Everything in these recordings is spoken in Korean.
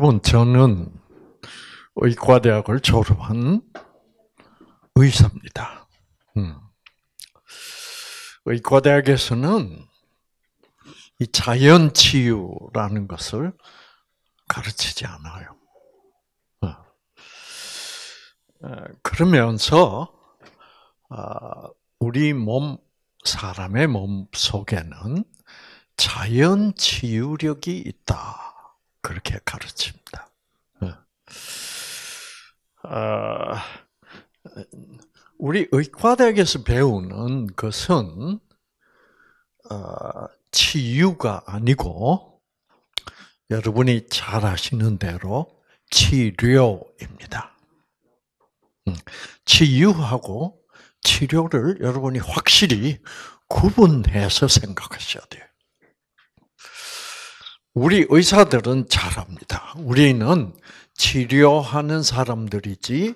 여러분, 저는 의과대학을 졸업한 의사입니다. 음. 의과대학에서는 이 자연치유라는 것을 가르치지 않아요. 음. 어, 그러면서 아, 우리 몸 사람의 몸 속에는 자연 치유력이 있다. 그렇게 가르칩니다. 예. 아, 우리 의과대학에서 배우는 것은 어, 치유가 아니고 여러분이 잘 아시는 대로 치료입니다. 음, 치유하고 치료를 여러분이 확실히 구분해서 생각하셔야 돼요. 우리 의사들은 잘합니다. 우리는 치료하는 사람들이지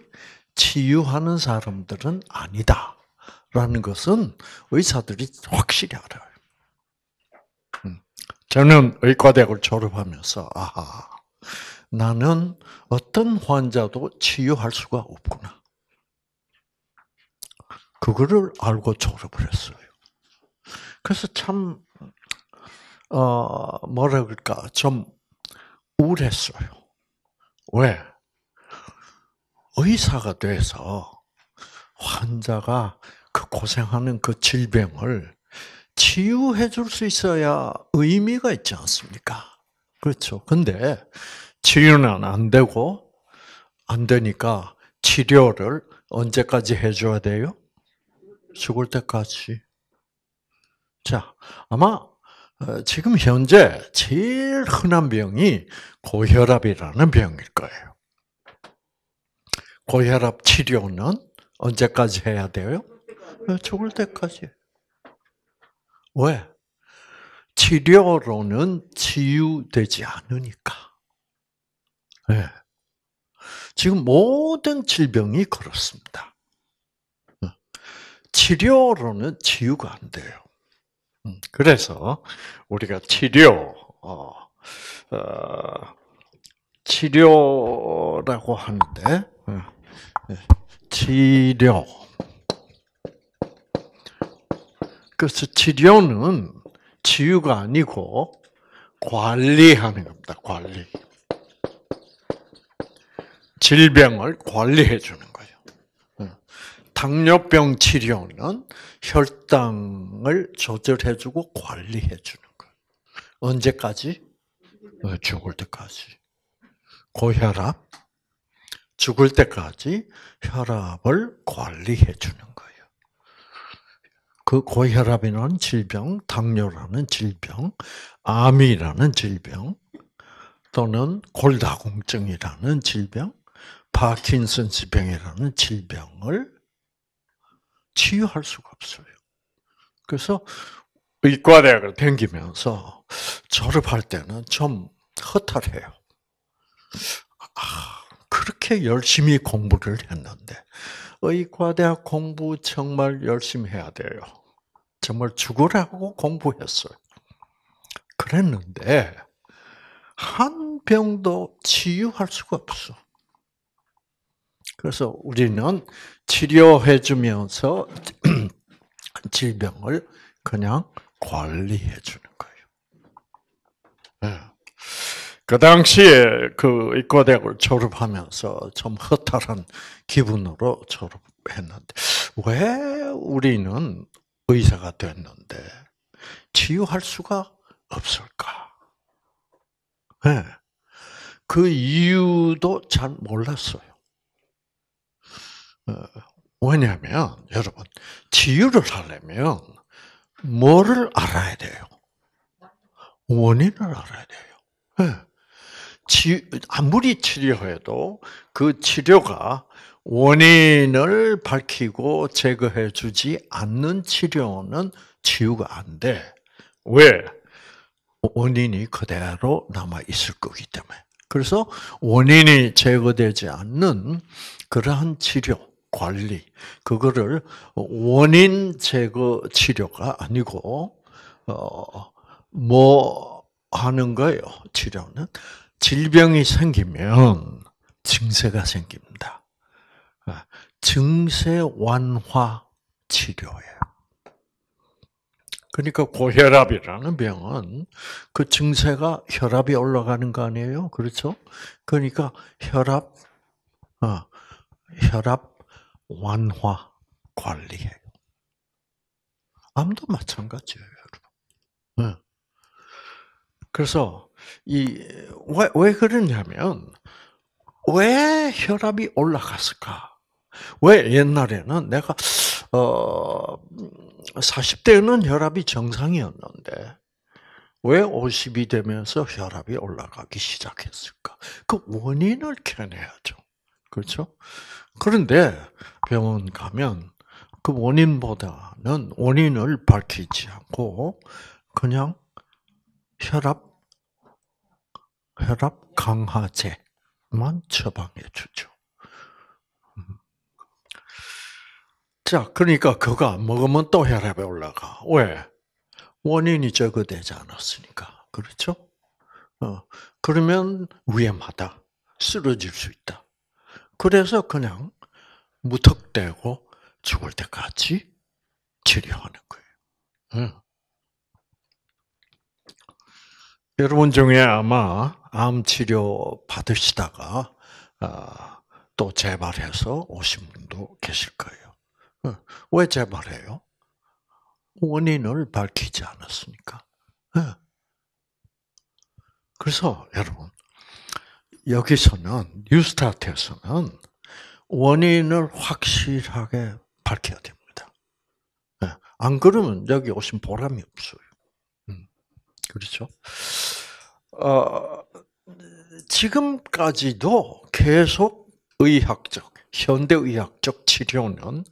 치유하는 사람들은 아니다. 라는 것은 의사들이 확실히 알아요. 음, 저는 의과대학을 졸업하면서 아하 나는 어떤 환자도 치유할 수가 없구나. 그거를 알고 졸업을 했어요. 그래서 참 어, 뭐라 그럴까, 좀 우울했어요. 왜? 의사가 돼서 환자가 그 고생하는 그 질병을 치유해 줄 수 있어야 의미가 있지 않습니까? 그렇죠. 근데 치유는 안 되고, 안 되니까 치료를 언제까지 해줘야 돼요? 죽을 때까지. 자, 아마 어, 지금 현재 제일 흔한 병이 고혈압이라는 병일 거예요. 고혈압 치료는 언제까지 해야 돼요? 어, 죽을 때까지. 왜? 치료로는 치유되지 않으니까. 네. 지금 모든 질병이 그렇습니다. 어, 치료로는 치유가 안 돼요. 음, 그래서 우리가 치료, 어, 어, 치료라고 하는데 어, 예, 치료. 그래서 치료는 치유가 아니고 관리하는 겁니다. 관리. 질병을 관리해 주는 당뇨병 치료는 혈당을 조절해주고 관리해주는 것. 언제까지? 어, 죽을 때까지. 고혈압, 죽을 때까지 혈압을 관리해주는 거예요. 그 고혈압이라는 질병, 당뇨라는 질병, 암이라는 질병, 또는 골다공증이라는 질병, 파킨슨스 병이라는 질병을 치유할 수가 없어요. 그래서 의과대학을 댕기면서 졸업할 때는 좀 허탈해요. 아, 그렇게 열심히 공부를 했는데 의과대학 공부 정말 열심히 해야 돼요. 정말 죽으라고 공부했어요. 그랬는데 한 병도 치유할 수가 없어. 그래서 우리는 치료해 주면서 질병을 그냥 관리해 주는 거예요. 예. 그 당시에 그 의과대학을 졸업하면서 좀 허탈한 기분으로 졸업했는데 왜 우리는 의사가 됐는데 치유할 수가 없을까? 예. 그 이유도 잘 몰랐어요. 어, 왜냐하면 여러분 치유를 하려면 뭐를 알아야 돼요? 원인을 알아야 돼요. 예. 치, 아무리 치료해도 그 치료가 원인을 밝히고 제거해 주지 않는 치료는 치유가 안 돼. 왜? 원인이 그대로 남아 있을 거기 때문에. 그래서 원인이 제거되지 않는 그러한 치료, 관리 그거를 원인 제거 치료가 아니고 어뭐 하는 거예요. 치료는 질병이 생기면 증세가 생깁니다. 아, 증세 완화 치료예요. 그러니까 고혈압이라는 병은 그 증세가 혈압이 올라가는 거 아니에요? 그렇죠? 그러니까 혈압, 어, 혈압 완화 관리해요. 암도 마찬가지예요, 여러분. 네. 그래서 이 왜왜 왜 그러냐면 왜 혈압이 올라갔을까? 왜 옛날에는 내가 어 40대에는 혈압이 정상이었는데 왜 50이 되면서 혈압이 올라가기 시작했을까? 그 원인을 캐내야죠. 그렇죠? 그런데 병원 가면 그 원인보다는 원인을 밝히지 않고 그냥 혈압 혈압 강화제만 처방해 주죠. 음. 자, 그러니까 그거 먹으면 또 혈압이 올라가. 왜? 원인이 제거되지 않았으니까. 그렇죠? 어, 그러면 위험하다. 쓰러질 수 있다. 그래서 그냥 무턱대고 죽을 때까지 치료하는 거예요. 응. 여러분 중에 아마 암 치료 받으시다가 아, 또 재발해서 오신 분도 계실 거예요. 왜 재발해요? 원인을 밝히지 않았으니까. 그래서 여러분 여기서는 뉴스타트에서는 원인을 확실하게 밝혀야 됩니다. 예, 안 그러면 여기 오신 보람이 없어요. 음, 그렇죠? 어, 지금까지도 계속 의학적, 현대의학적 치료는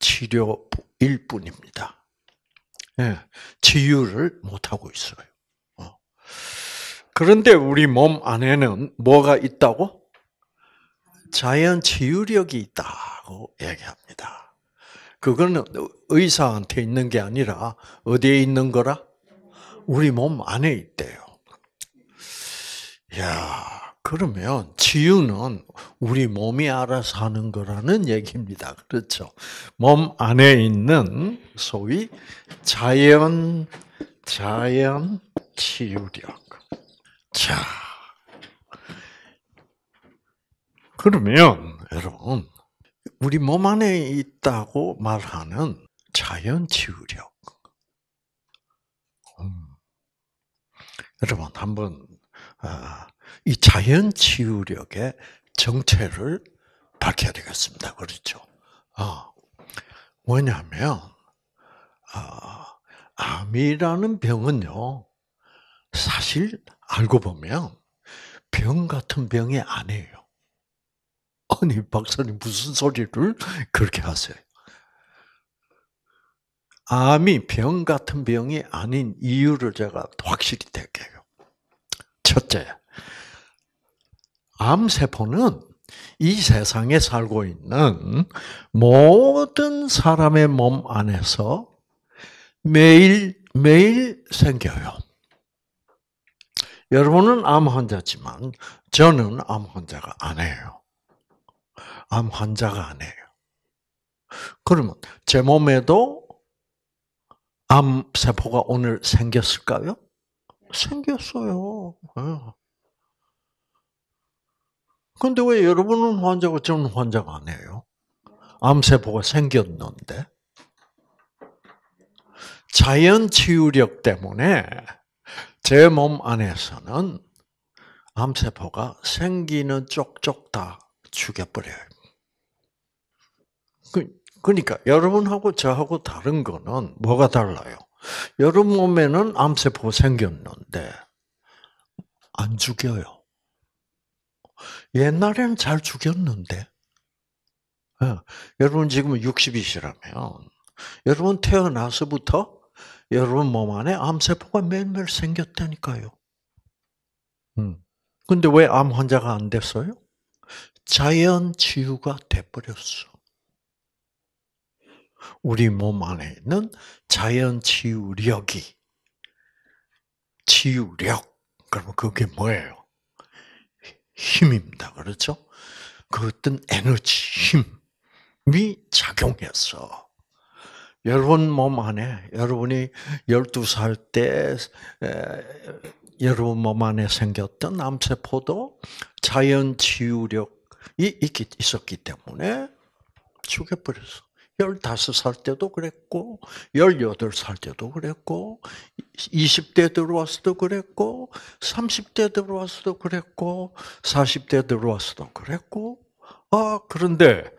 치료일 뿐입니다. 예, 치유를 못하고 있어요. 그런데 우리 몸 안에는 뭐가 있다고? 자연 치유력이 있다고 얘기합니다. 그거는 의사한테 있는 게 아니라 어디에 있는 거라? 우리 몸 안에 있대요. 야, 그러면 치유는 우리 몸이 알아서 하는 거라는 얘기입니다. 그렇죠? 몸 안에 있는 소위 자연 자연 치유력. 자, 그러면 여러분 우리 몸 안에 있다고 말하는 자연 치유력. 음. 여러분 한번 아, 이 자연 치유력의 정체를 밝혀야 되겠습니다. 그렇죠? 아, 왜냐면 아, 암이라는 병은요 사실 알고 보면 병 같은 병이 아니에요. 아니, 박사님 무슨 소리를 그렇게 하세요? 암이 병 같은 병이 아닌 이유를 제가 확실히 될게요. 첫째, 암세포는 이 세상에 살고 있는 모든 사람의 몸 안에서 매일매일 생겨요. 여러분은 암 환자지만 저는 암 환자가 아니에요. 암 환자가 아니에요. 그러면 제 몸에도 암 세포가 오늘 생겼을까요? 생겼어요. 그런데 예. 왜 여러분은 환자고 저는 환자가 아니에요? 암 세포가 생겼는데 자연 치유력 때문에 제몸 안에서는 암세포가 생기는 쪽쪽 다 죽여버려요. 그, 그러니까 여러분하고 저하고 다른 거는 뭐가 달라요? 여러분 몸에는 암세포 생겼는데 안 죽여요. 옛날에는 잘 죽였는데 예, 여러분 지금 60이시라면 여러분 태어나서부터 여러분 몸 안에 암세포가 매일매일 생겼다니까요. 음. 근데 왜 암 환자가 안 됐어요? 자연 치유가 돼버렸어. 우리 몸 안에 는 자연 치유력이, 치유력, 그러면 그게 뭐예요? 힘입니다. 그렇죠? 그 어떤 에너지, 힘이 작용해서 여러분 몸 안에 여러분이 12살 때 여러분 몸 안에 생겼던 암세포도 자연 치유력이 있기, 있었기 때문에 죽여버렸어. 15살 때도 그랬고, 18살 때도 그랬고, 20대 들어왔어도 그랬고, 30대 들어왔어도 그랬고, 40대 들어왔어도 그랬고, 아, 그런데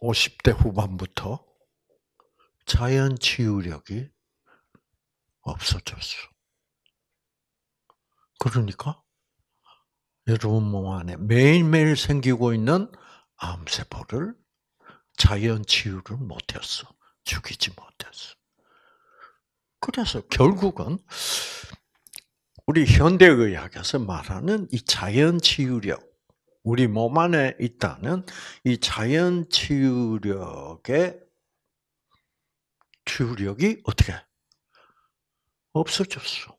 50대 후반부터 자연 치유력이 없어졌어. 그러니까 여러분 몸 안에 매일매일 생기고 있는 암세포를 자연 치유를 못했어. 죽이지 못했어. 그래서 결국은 우리 현대의학에서 말하는 이 자연 치유력, 우리 몸 안에 있다는 이 자연 치유력의 치유력이 어떻게 없어졌어.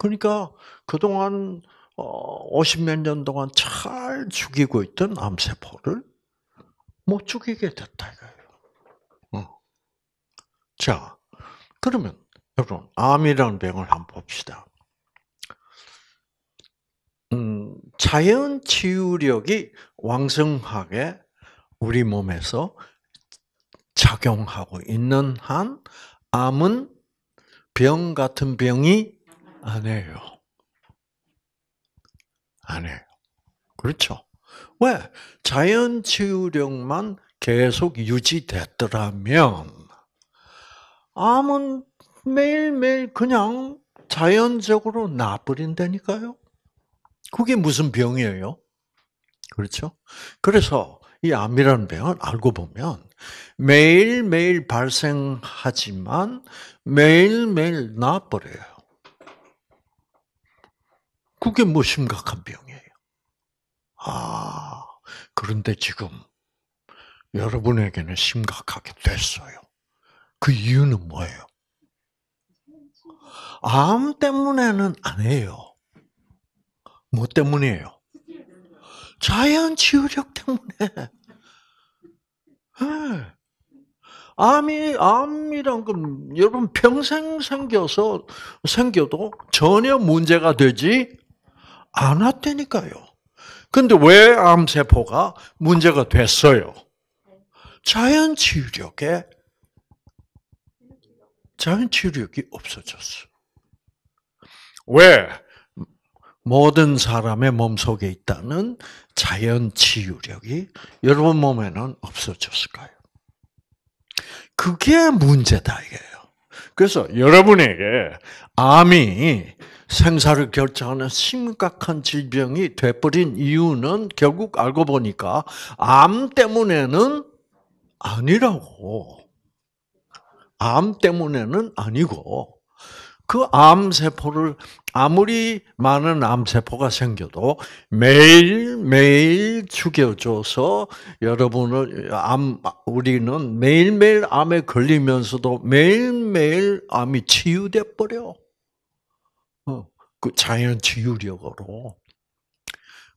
그러니까 그동안 50몇 어, 년 동안 잘 죽이고 있던 암세포를 못 죽이게 됐다 이거예요. 자, 그러면 여러분 암이라는 병을 한번 봅시다. 음, 자연 치유력이 왕성하게 우리 몸에서 작용하고 있는 한 암은 병 같은 병이 아니에요. 아니에요. 그렇죠? 왜? 자연 치유력만 계속 유지됐더라면 암은 매일매일 그냥 자연적으로 나버린다니까요. 그게 무슨 병이에요? 그렇죠? 그래서 이 암이라는 병은 알고 보면 매일매일 발생하지만 매일매일 나아버려요. 그게 뭐 심각한 병이에요. 아, 그런데 지금 여러분에게는 심각하게 됐어요. 그 이유는 뭐예요? 암 때문에는 안 해요. 뭐 때문이에요? 자연 치유력 때문에. 네. 암이 암이란 건 여러분 평생 생겨서 생겨도 전혀 문제가 되지 않았다니까요. 근데 왜 암세포가 문제가 됐어요? 자연 치유력에 자연 치유력이 없어졌어. 왜? 모든 사람의 몸 속에 있다는 자연 치유력이 여러분 몸에는 없어졌을까요? 그게 문제다 이게요. 그래서 여러분에게 암이 생사를 결정하는 심각한 질병이 돼버린 이유는 결국 알고 보니까 암 때문에는 아니라고. 암 때문에는 아니고 그 암세포를 아무리 많은 암세포가 생겨도 매일매일 죽여줘서 여러분을 암 우리는 매일매일 암에 걸리면서도 매일매일 암이 치유돼 버려. 어, 그 자연 치유력으로.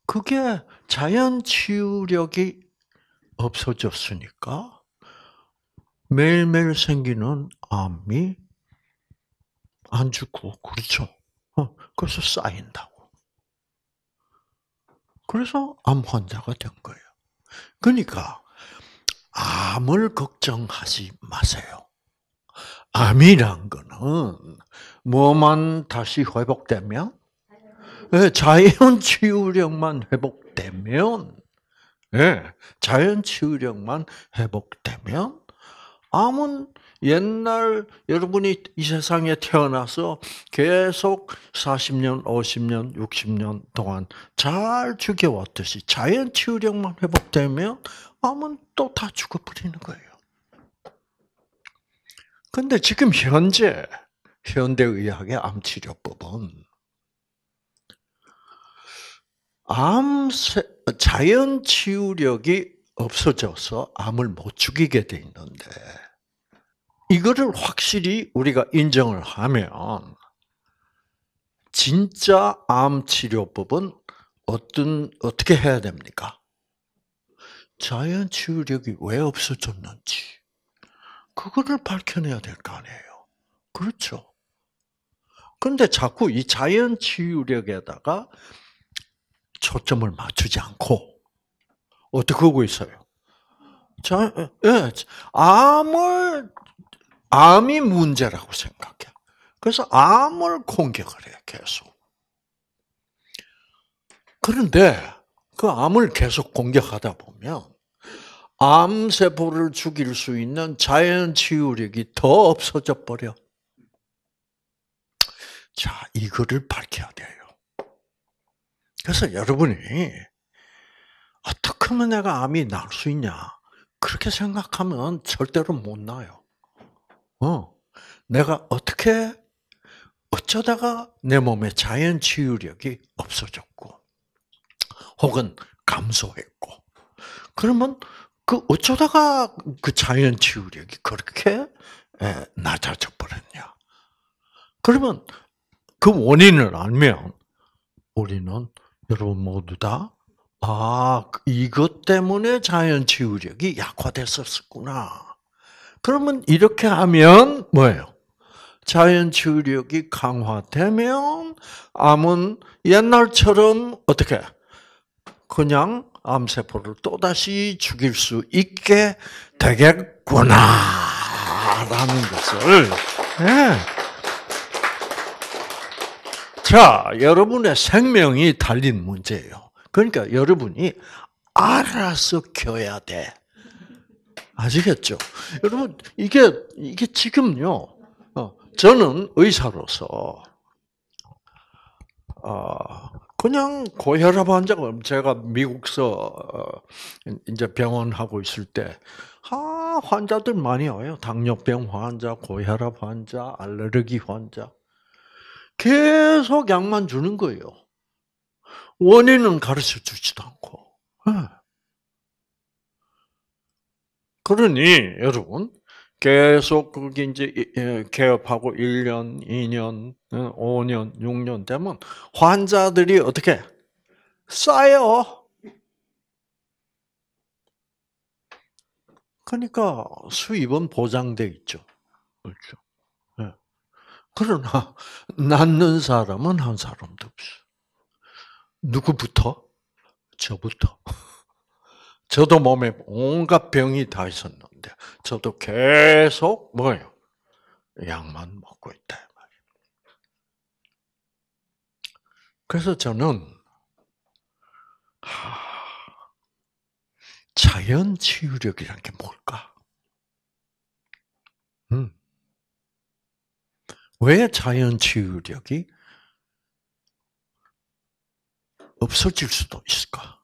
그게 자연 치유력이 없어졌으니까 매일매일 생기는 암이 안 죽고 그렇죠. 어, 그래서 쌓인다고. 그래서 암 환자가 된 거예요. 그러니까 암을 걱정하지 마세요. 암이란 거는 뭐만 다시 회복되면 예, 자연 치유력만 회복되면 예, 자연 치유력만 회복되면 암은 옛날 여러분이 이 세상에 태어나서 계속 40년, 50년, 60년 동안 잘 죽여왔듯이 자연 치유력만 회복되면 암은 또 다 죽어버리는 거예요. 근데 지금 현재 현대의학의 암치료법은 암 자연 치유력이 없어져서 암을 못 죽이게 돼 있는데 이거를 확실히 우리가 인정을 하면 진짜 암 치료법은 어떤 어떻게 해야 됩니까? 자연 치유력이 왜 없어졌는지 그거를 밝혀내야 될 거 아니에요. 그렇죠? 그데 자꾸 이 자연 치유력에다가 초점을 맞추지 않고 어떻게 하고 있어요? 자, 예, 암을 암이 문제라고 생각해. 그래서 암을 공격을 해, 계속. 그런데 그 암을 계속 공격하다 보면 암세포를 죽일 수 있는 자연 치유력이 더 없어져 버려. 자, 이거를 밝혀야 돼요. 그래서 여러분이 어떻게 하면 내가 암이 날 수 있냐? 그렇게 생각하면 절대로 못 나요. 어, 내가 어떻게 어쩌다가 내 몸의 자연 치유력이 없어졌고, 혹은 감소했고, 그러면 그 어쩌다가 그 자연 치유력이 그렇게 낮아져 버렸냐? 그러면 그 원인을 알면 우리는 여러분 모두 다 아, 그 이것 때문에 자연 치유력이 약화됐었구나. 그러면 이렇게 하면 뭐예요? 자연 치유력이 강화되면 암은 옛날처럼 어떻게 그냥 암세포를 또다시 죽일 수 있게 되겠구나라는 것을 네. 자 여러분의 생명이 달린 문제예요. 그러니까 여러분이 알아서 켜야 돼. 아시겠죠? 여러분, 이게, 이게 지금요, 어, 저는 의사로서, 어, 그냥 고혈압 환자가 제가 미국서 어, 이제 병원 하고 있을 때 아, 환자들 많이 와요. 당뇨병 환자, 고혈압 환자, 알레르기 환자. 계속 약만 주는 거예요. 원인은 가르쳐 주지도 않고. 예. 그러니 여러분 계속 그게 이제 예, 개업하고 1년, 2년, 5년, 어, 6년 되면 환자들이 어떻게 쌓여. 그러니까 수입은 보장돼 있죠. 그렇죠. 네. 그러나 낳는 사람은 한 사람도 없어. 누구부터? 저부터. 저도 몸에 온갖 병이 다 있었는데 저도 계속 뭐예요? 약만 먹고 있다. 그래서 저는 하, 자연 치유력이란 게 뭘까? 음. 왜 자연 치유력이 없어질 수도 있을까?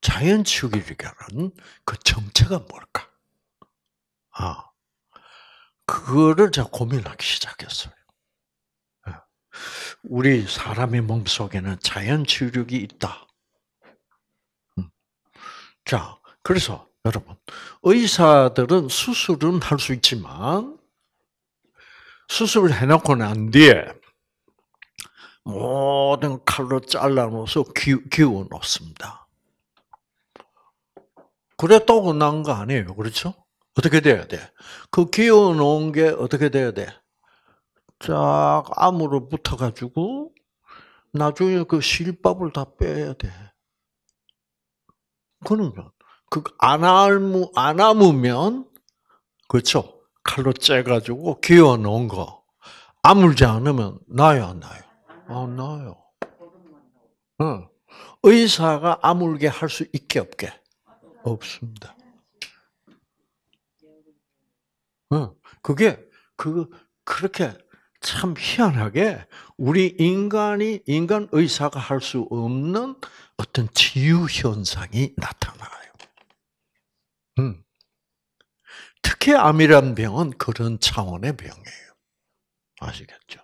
자연치유기라는 그 정체가 뭘까? 아, 그거를 제가 고민하기 시작했어요. 예. 우리 사람의 몸 속에는 자연치유력이 있다. 음. 자, 그래서 여러분, 의사들은 수술은 할 수 있지만, 수술을 해놓고 난 뒤에, 모든 칼로 잘라놓아서 기워 놓습니다. 그랬다고 난거 아니에요. 그렇죠? 어떻게 돼야 돼? 그 기어 놓은 게 어떻게 돼야 돼? 쫙 암으로 붙어가지고 나중에 그 실밥을 다 빼야 돼. 그러면 그안 알무 안 아무면 그렇죠? 칼로 째가지고 기어 놓은 거 아물지 않으면 나요 안 나요? 안 아, 나요. 응. 의사가 아물게 할 수 있게 없게. 없습니다. 어, 그게 그 그렇게 참 희한하게 우리 인간이 인간 의사가 할 수 없는 어떤 치유 현상이 나타나요. 음. 특히 암이란 병은 그런 차원의 병이에요. 아시겠죠?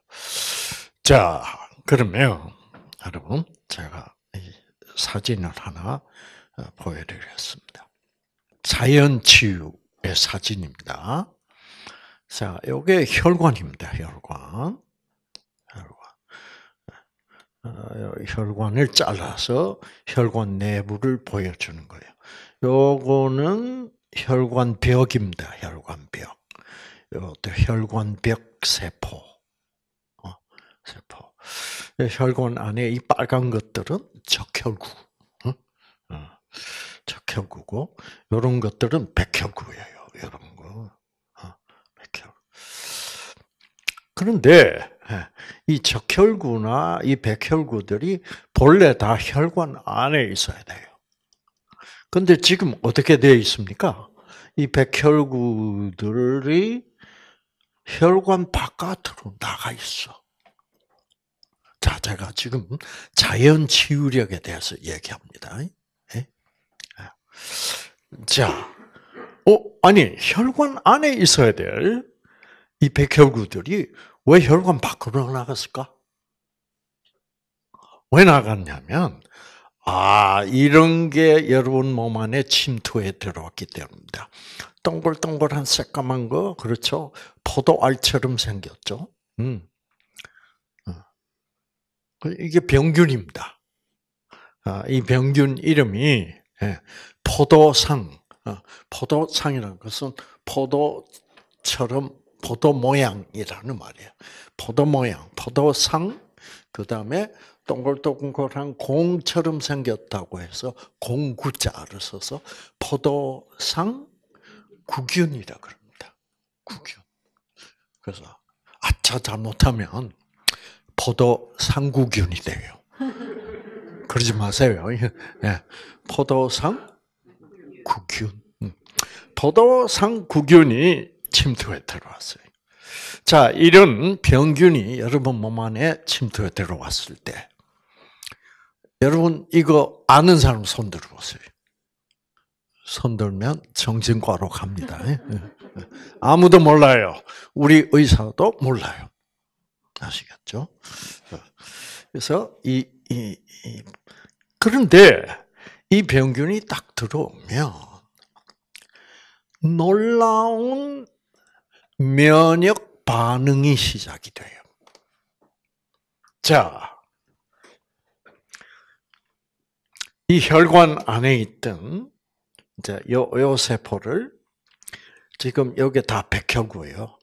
자, 그러면 여러분 제가 사진을 하나 어, 보여드렸습니다. 자연 치유의 사진입니다. 자, 요게 혈관입니다, 혈관. 혈관. 어, 을 잘라서 혈관 내부를 보여주는 거예요. 요거는 혈관벽입니다, 혈관벽. 요것도 혈관벽 세포. 어, 세포. 혈관 안에 이 빨간 것들은 적혈구. 적혈구고 이런 것들은 백혈구예요 이런 거 어, 백형. 그런데 예, 이 적혈구나 이 백혈구들이 본래 다 혈관 안에 있어야 돼요. 근데 지금 어떻게 되어 있습니까? 이 백혈구들이 혈관 바깥으로 나가 있어. 자, 제가 지금 자연 치유력에 대해서 얘기합니다. 자, 어, 아니, 혈관 안에 있어야 될 이 백혈구들이 왜 혈관 밖으로 나갔을까? 왜 나갔냐면, 아, 이런 게 여러분 몸 안에 침투에 들어왔기 때문이다. 동글동글한 새까만 거, 그렇죠? 포도알처럼 생겼죠? 음. 어. 이게 병균입니다. 아, 이 병균 이름이 예. 포도상, 어, 포도상이라는 것은 포도처럼 포도 모양이라는 말이에요. 포도 모양, 포도상, 그 다음에 동글동글한 공처럼 생겼다고 해서 공구자를 써서 포도상 구균이라 그럽니다. 구균. 그래서 아차 잘못하면 포도 상구균이 돼요. 그러지 마세요. 네. 포도상 구균. 음. 포도상 구균이 침투에 들어왔어요. 자, 이런 병균이 여러분 몸 안에 침투에 들어왔을 때, 여러분 이거 아는 사람 손 들어보세요. 손 들면 정신과로 갑니다. 예. 예. 아무도 몰라요. 우리 의사도 몰라요. 아시겠죠? 어. 그래서 이, 이, 이 그런데 이 병균이 딱 들어오면 놀라운 면역 반응이 시작이 돼요. 자, 이 혈관 안에 있던 이제 요, 요 세포를 지금 여기 다 백혈구예요.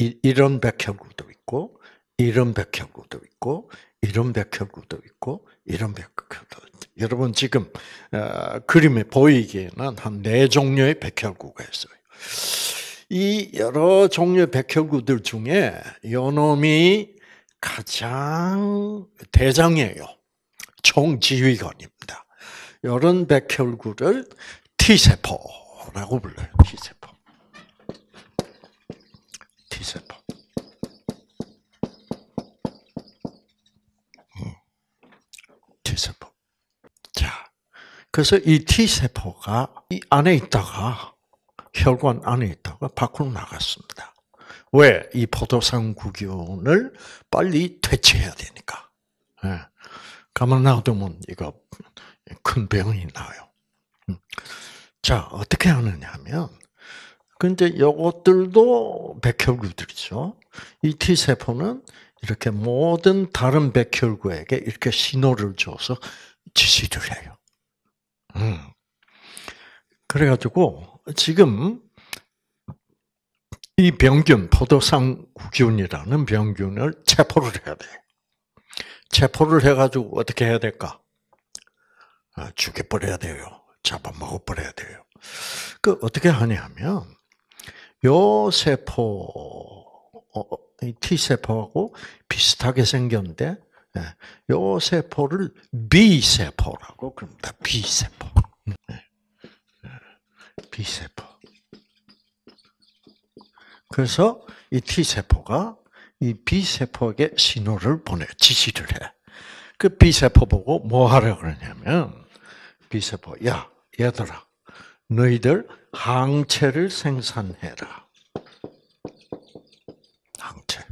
이, 이런 백혈구도 있고, 이런 백혈구도 있고, 이런 백혈구도 있고 이런 백혈구도 있고. 여러분 지금 어, 그림에 보이기에는 한 네 종류의 백혈구가 있어요. 이 여러 종류의 백혈구들 중에 요놈이 가장 대장이에요. 총지휘관입니다. 이런 백혈구를 T세포라고 불러요. T세포. T세포. 그래서 이 T세포가 이 안에 있다가 혈관 안에 있다가 밖으로 나갔습니다. 왜? 이 포도상구균을 빨리 퇴치해야 되니까. 예. 가만 놔두면 이거 큰 병이 나요. 음. 자, 어떻게 하느냐 하면, 근데 그 요것들도 백혈구들이죠. 이 T세포는 이렇게 모든 다른 백혈구에게 이렇게 신호를 줘서 지시를 해요. 음. 그래가지고 지금 이 병균, 포도상균이라는 병균을 체포를 해야 돼. 체포를 해가지고 어떻게 해야 될까? 아, 죽여버려야 돼요. 잡아먹어버려야 돼요. 그 어떻게 하냐면 요 세포, 어, 어 T 세포하고 비슷하게 생겼는데 예. 요 세포를 B세포라고 그럽니다. B세포. 예. 예. B세포. 그래서 이 T세포가 이 B세포에게 신호를 보내, 지시를 해. 그 B세포 보고 뭐 하려고 그러냐면, B세포, 야, 얘들아, 너희들 항체를 생산해라. 항체.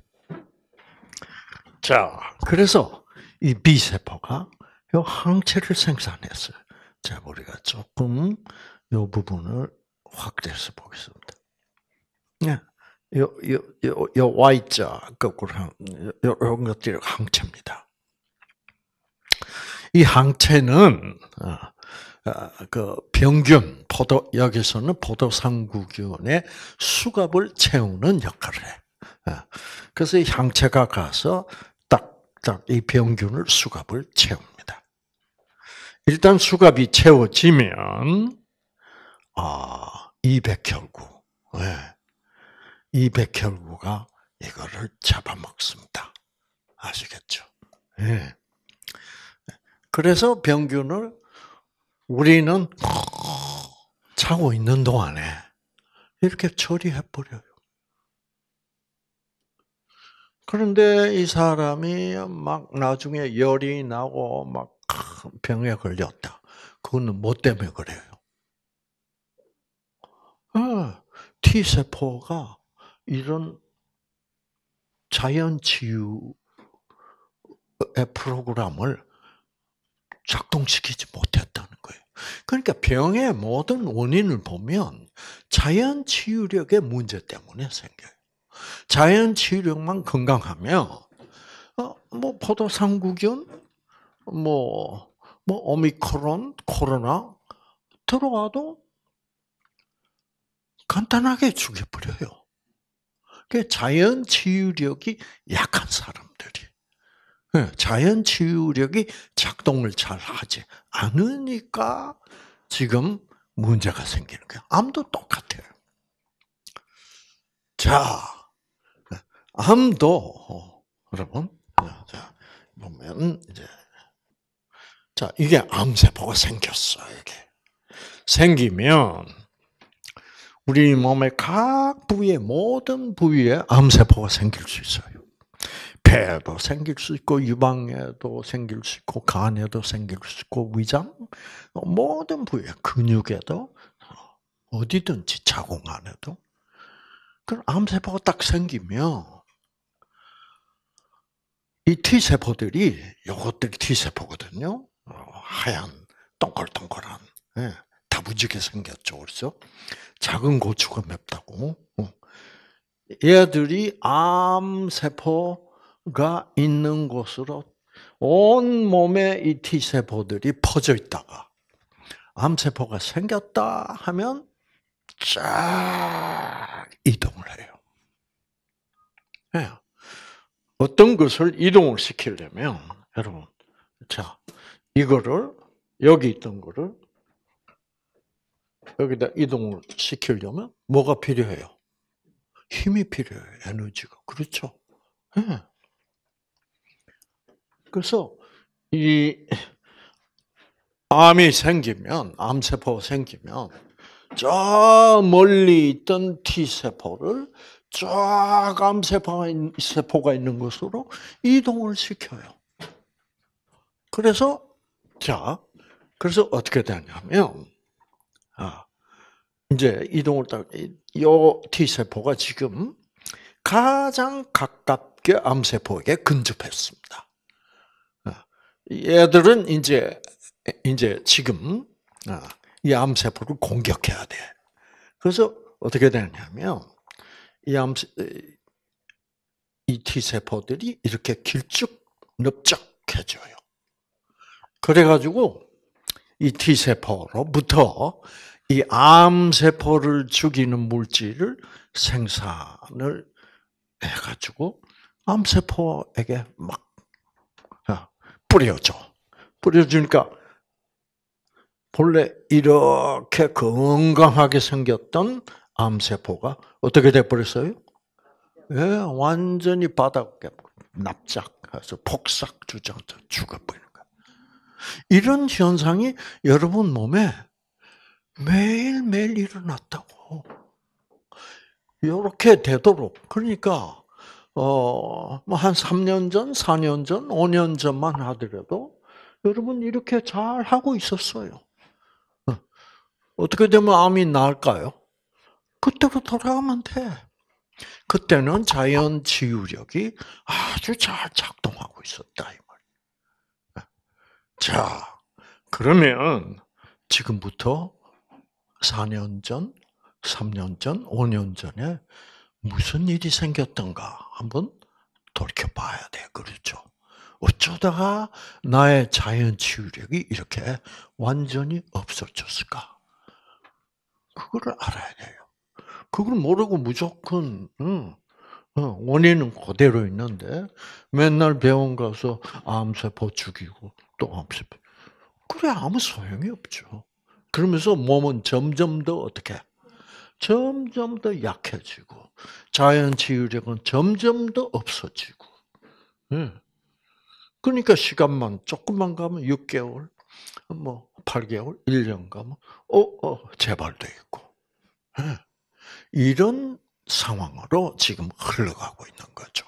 자, 그래서 이 B세포가 요 항체를 생산했어요. 자, 우리가 조금 이 부분을 확대해서 보겠습니다. 네. 요, 요, 요, 요 Y자, 거꾸로, 요, 요 것들이 항체입니다. 이 항체는, 아, 아, 그 병균, 포도, 여기서는 포도상구균의 수갑을 채우는 역할을 해. 예, 그래서 이 항체가 가서 딱이 병균을 수갑을 채웁니다. 일단 수갑이 채워지면 아 이백혈구, 네. 이백혈구가 이거를 잡아먹습니다. 아시겠죠? 네. 그래서 병균을 우리는 자고 있는 동안에 이렇게 처리해 버려요. 그런데 이 사람이 막 나중에 열이 나고 막 병에 걸렸다. 그거는 뭐 때문에 그래요? 아, T세포가 이런 자연 치유의 프로그램을 작동시키지 못했다는 거예요. 그러니까 병의 모든 원인을 보면 자연 치유력의 문제 때문에 생겨요. 자연 치유력만 건강하면 어, 뭐 포도상구균, 뭐 뭐 오미크론, 코로나 들어와도 간단하게 죽여버려요. 자연 치유력이 약한 사람들이. 예, 자연 치유력이 작동을 잘 하지 않으니까 지금 문제가 생기는 거예요 암도 똑같아요. 자, 암도 어, 여러분 자, 보면 이제 자 이게 암세포가 생겼어 이게 생기면 우리 몸의 각 부위의 모든 부위에 암세포가 생길 수 있어요. 폐도 생길 수 있고 유방에도 생길 수 있고 간에도 생길 수 있고 위장 모든 부위에 근육에도 어디든지 자궁 안에도 그런 암세포가 딱 생기면 이 T세포들이, 요것들이 T세포거든요. 어, 하얀, 동글동글한, 예, 다부지게 생겼죠. 그렇죠? 작은 고추가 맵다고. 어. 얘들이 암세포가 있는 곳으로 온 몸에 이 T세포들이 퍼져 있다가 암세포가 생겼다 하면 쫙 이동을 해요. 예. 어떤 것을 이동을 시키려면 여러분 자 이거를 여기 있던 거를 여기다 이동을 시키려면 뭐가 필요해요? 힘이 필요해요. 에너지가 그렇죠. 네. 그래서 이 암이 생기면 암세포가 생기면 저 멀리 있던 T세포를 쫙 암세포가 있는, 세포가 있는 것으로 이동을 시켜요. 그래서 자, 그래서 어떻게 되냐면 아 이제 이동을 딱요 T 세포가 지금 가장 가깝게 암세포에게 근접했습니다. 얘들은 아, 이제 이제 지금 아, 이 암세포를 공격해야 돼. 그래서 어떻게 되냐면 이 T세포들이 이렇게 길쭉 넓적해져요. 그래가지고 이 T세포로부터 이 암세포를 죽이는 물질을 생산을 해가지고 암세포에게 막 아, 뿌려줘. 뿌려주니까 본래 이렇게 건강하게 생겼던 암세포가 어떻게 돼버렸어요? 예, 완전히 바닥에 납작해서 폭삭 주저앉아 죽어버리는 거예요. 이런 현상이 여러분 몸에 매일매일 일어났다고. 이렇게 되도록. 그러니까, 어, 뭐 한 3년 전, 4년 전, 5년 전만 하더라도 여러분 이렇게 잘 하고 있었어요. 어, 어떻게 되면 암이 나을까요? 그때로 돌아가면 돼. 그때는 자연 치유력이 아주 잘 작동하고 있었다 자, 그러면 지금부터 4년 전, 3년 전, 5년 전에 무슨 일이 생겼던가 한번 돌이켜봐야 돼. 그렇죠? 어쩌다가 나의 자연 치유력이 이렇게 완전히 없어졌을까? 그거를 알아야 돼요. 그걸 모르고 무조건 응. 원인은 그대로 있는데 맨날 병원 가서 암세포 죽이고 또 암세포 그래 아무 소용이 없죠. 그러면서 몸은 점점 더 어떻게 점점 더 약해지고 자연 치유력은 점점 더 없어지고. 그러니까 시간만 조금만 가면 6개월, 뭐 8개월, 1년 가면 어, 어 재발돼 있고. 이런 상황으로 지금 흘러가고 있는 거죠.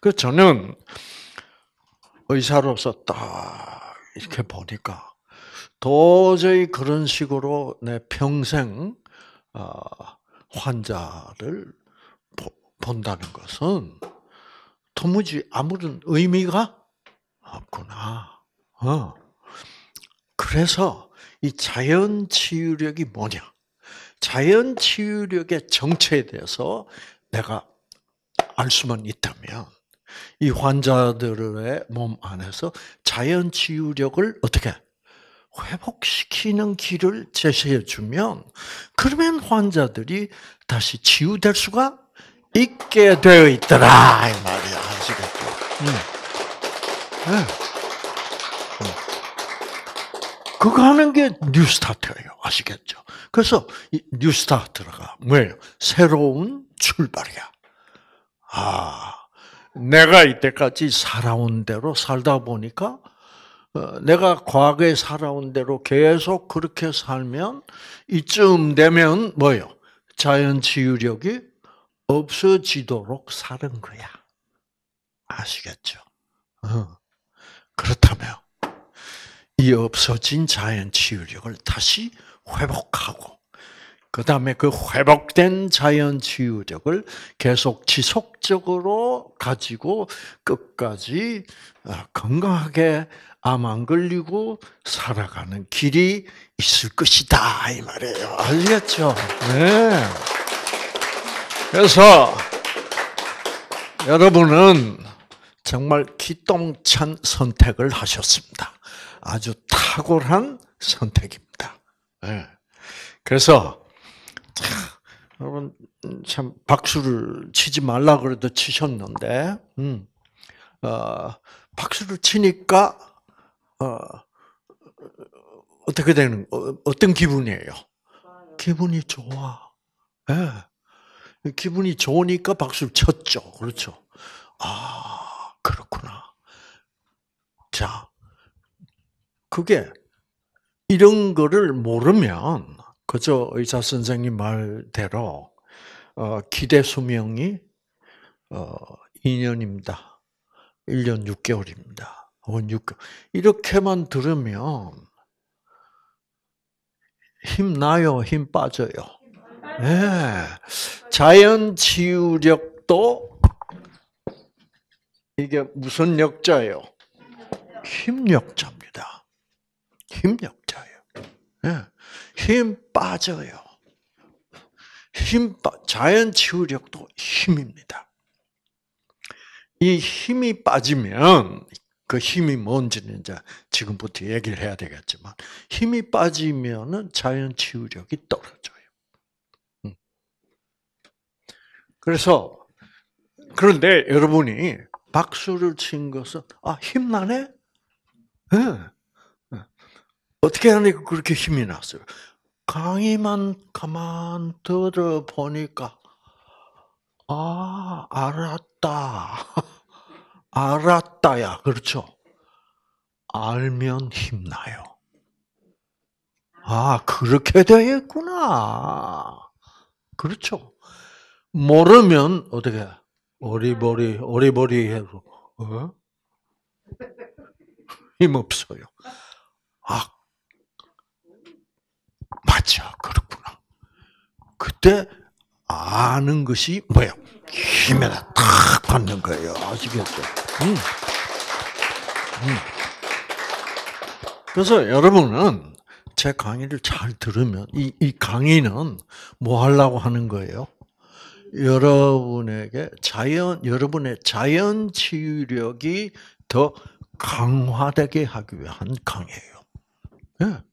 그 저는 의사로서 딱 이렇게 보니까 도저히 그런 식으로 내 평생 어, 환자를 본다는 것은 도무지 아무런 의미가 없구나. 어. 그래서 이 자연 치유력이 뭐냐? 자연 치유력의 정체에 대해서 내가 알 수만 있다면 이 환자들의 몸 안에서 자연 치유력을 어떻게 회복시키는 길을 제시해 주면 그러면 환자들이 다시 치유될 수가 있게 되어 있더라 이 말이야 아시겠죠? 음. 네. 네. 그거 하는 게 뉴스타트예요. 아시겠죠? 그래서 뉴스타트가 뭐예요? 새로운 출발이야. 아, 내가 이때까지 살아온 대로 살다 보니까 어, 내가 과거에 살아온 대로 계속 그렇게 살면 이쯤 되면 뭐예요? 자연 치유력이 없어지도록 사는 거야. 아시겠죠? 어, 그렇다면 이 없어진 자연 치유력을 다시 회복하고 그 다음에 그 회복된 자연 치유력을 계속 지속적으로 가지고 끝까지 어, 건강하게 암 안 걸리고 살아가는 길이 있을 것이다 이 말이에요. 알겠죠? 네. 그래서 여러분은 정말 기똥찬 선택을 하셨습니다. 아주 탁월한 선택입니다. 예. 그래서 여러분 참 박수를 치지 말라 그래도 치셨는데, 음, 어, 박수를 치니까 어, 어떻게 되는 어, 떤 기분이에요? 기분이 좋아. 네. 기분이 좋으니까 박수를 쳤죠. 그렇죠. 아 그렇구나. 자 그게 이런 거를 모르면 그저 의사 선생님 말대로 어, 기대 수명이 어, 2년입니다. 1년 6개월입니다. 혹은 6개월 이렇게만 들으면 힘 나요, 힘 빠져요. 네. 자연 치유력도 이게 무슨 역자예요? 힘 역자입니다. 힘력자예요. 예. 힘 빠져요. 힘 빠, 자연 치유력도 힘입니다. 이 힘이 빠지면 그 힘이 뭔지는 이제 지금부터 얘기를 해야 되겠지만 힘이 빠지면은 자연 치유력이 떨어져요. 음. 그래서 그런데 여러분이 박수를 친 것은 아 힘나네. 응. 예. 어떻게 하니까 그렇게 힘이 났어요? 강의만 가만 들어보니까, 아, 알았다. 알았다야. 그렇죠? 알면 힘나요. 아, 그렇게 되겠구나. 그렇죠? 모르면, 어떻게, 어리버리, 어리버리 해도, 어? 힘없어요. 맞아, 그렇구나. 그때 아는 것이 뭐야? 힘에다 받는 거예요. 아시겠죠? 음. 음. 그래서 여러분은 제 강의를 잘 들으면 이, 이 강의는 뭐 하려고 하는 거예요? 여러분에게 자연 여러분의 자연 치유력이 더 강화되게 하기 위한 강의예요. 예.